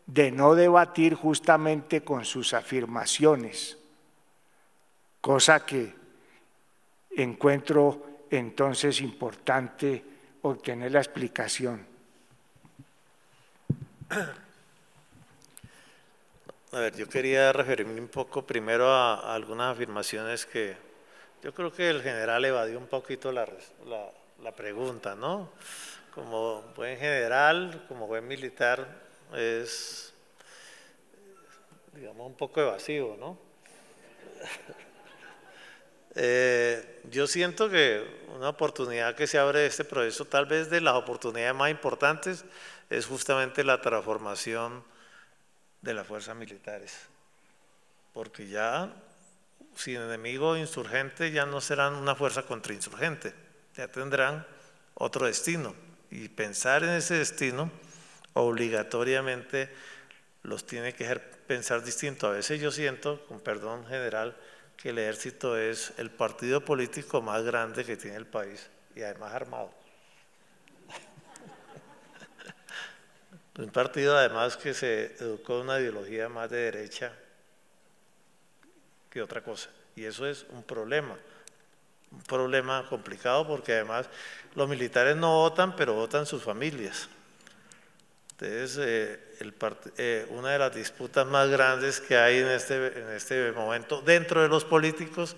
de no debatir justamente con sus afirmaciones? Cosa que encuentro entonces importante obtener la explicación. A ver, yo quería referirme un poco primero a, algunas afirmaciones que yo creo que el general evadió un poquito la, pregunta, ¿no? Como buen general, como buen militar, es, digamos, un poco evasivo, ¿no? Eh, yo siento que una oportunidad que se abre de este proceso, tal vez de las oportunidades más importantes, es justamente la transformación de las fuerzas militares. Porque ya, sin enemigo insurgente, ya no serán una fuerza contrainsurgente, ya tendrán otro destino. Y pensar en ese destino obligatoriamente los tiene que pensar distinto. A veces yo siento, con perdón general, que el ejército es el partido político más grande que tiene el país y además armado. Un partido además que se educó en una ideología más de derecha que otra cosa. Y eso es un problema, un problema complicado porque además los militares no votan, pero votan sus familias. Entonces, eh, eh, una de las disputas más grandes que hay en este, en este momento dentro de los políticos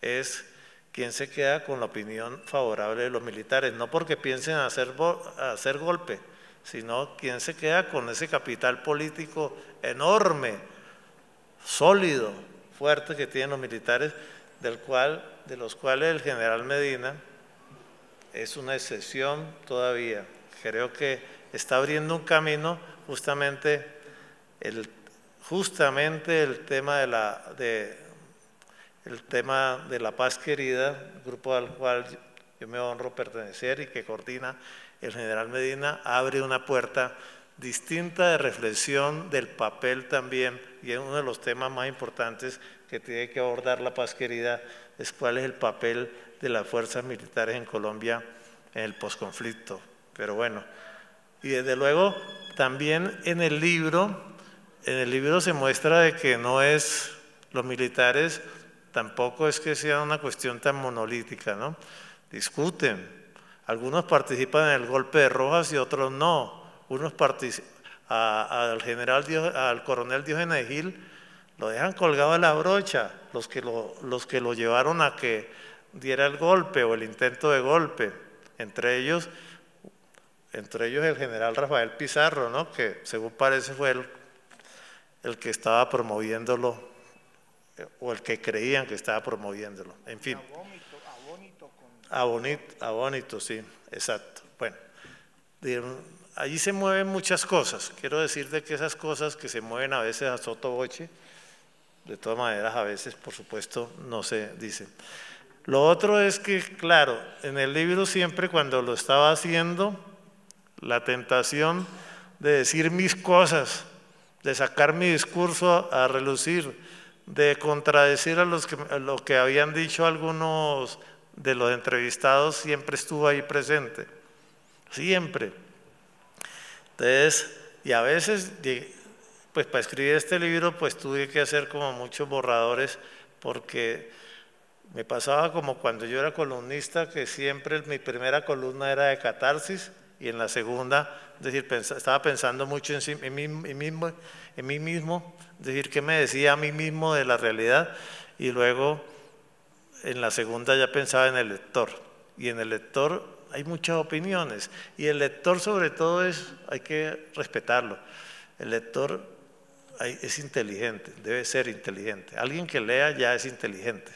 es quién se queda con la opinión favorable de los militares, no porque piensen hacer, hacer golpe, sino quien se queda con ese capital político enorme, sólido, fuerte que tienen los militares, del cual, de los cuales el general Medina es una excepción todavía. Creo que está abriendo un camino justamente el, justamente el tema de la, el tema de la paz querida, grupo al cual yo me honro pertenecer y que coordina el general Medina abre una puerta distinta de reflexión del papel también, y es uno de los temas más importantes que tiene que abordar la paz querida, es cuál es el papel de las fuerzas militares en Colombia en el posconflicto. Pero bueno, y desde luego también en el libro, en el libro se muestra de que no es los militares, tampoco es que sea una cuestión tan monolítica, ¿no? Discuten, algunos participan en el golpe de Rojas y otros no. Unos al, general, al coronel Diógenes Gil lo dejan colgado a la brocha, los que lo, los que lo llevaron a que diera el golpe o el intento de golpe. Entre ellos, entre ellos el general Rafael Pizarro, ¿no? que según parece fue el, el que estaba promoviéndolo eh, o el que creían que estaba promoviéndolo. En fin a bonito, sí, exacto. Bueno, allí se mueven muchas cosas. Quiero decir de que esas cosas que se mueven a veces a boche, de todas maneras a veces, por supuesto, no se dicen. Lo otro es que, claro, en el libro siempre cuando lo estaba haciendo, la tentación de decir mis cosas, de sacar mi discurso a relucir, de contradecir a los que, a lo que habían dicho algunos de los entrevistados siempre estuvo ahí presente. Siempre. Entonces, y a veces, pues para escribir este libro, pues tuve que hacer como muchos borradores porque me pasaba como cuando yo era columnista, que siempre mi primera columna era de catarsis y en la segunda, es decir, estaba pensando mucho en, mí, en mí mismo, es decir, qué me decía a mí mismo de la realidad y luego en la segunda ya pensaba en el lector, y en el lector hay muchas opiniones, y el lector sobre todo es, hay que respetarlo, el lector es inteligente, debe ser inteligente, alguien que lea ya es inteligente.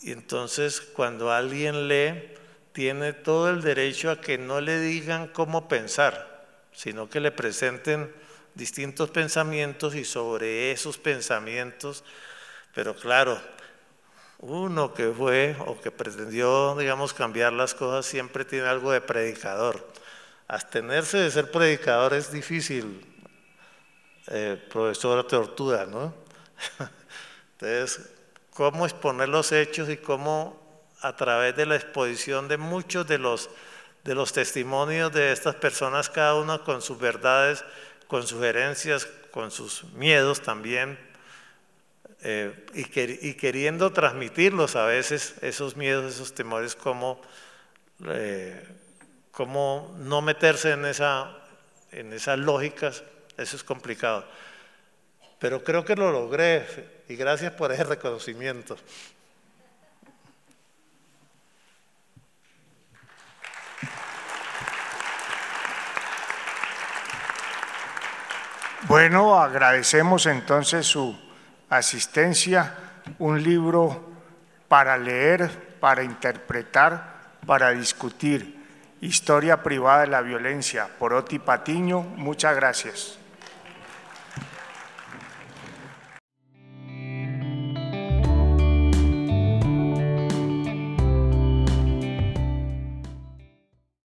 Y entonces cuando alguien lee, tiene todo el derecho a que no le digan cómo pensar, sino que le presenten distintos pensamientos y sobre esos pensamientos, pero claro, uno que fue o que pretendió, digamos, cambiar las cosas siempre tiene algo de predicador. Abstenerse de ser predicador es difícil, eh, profesora Tortuga, ¿no? Entonces, cómo exponer los hechos y cómo a través de la exposición de muchos de los, de los testimonios de estas personas, cada una con sus verdades, con sus herencias, con sus miedos también, eh, y, queriendo transmitirlos a veces, esos miedos, esos temores, como eh, no meterse en, esa, en esas lógicas, eso es complicado. Pero creo que lo logré y gracias por ese reconocimiento. Bueno, agradecemos entonces su asistencia, un libro para leer, para interpretar, para discutir. Historia privada de la violencia, por Oti Patiño, muchas gracias.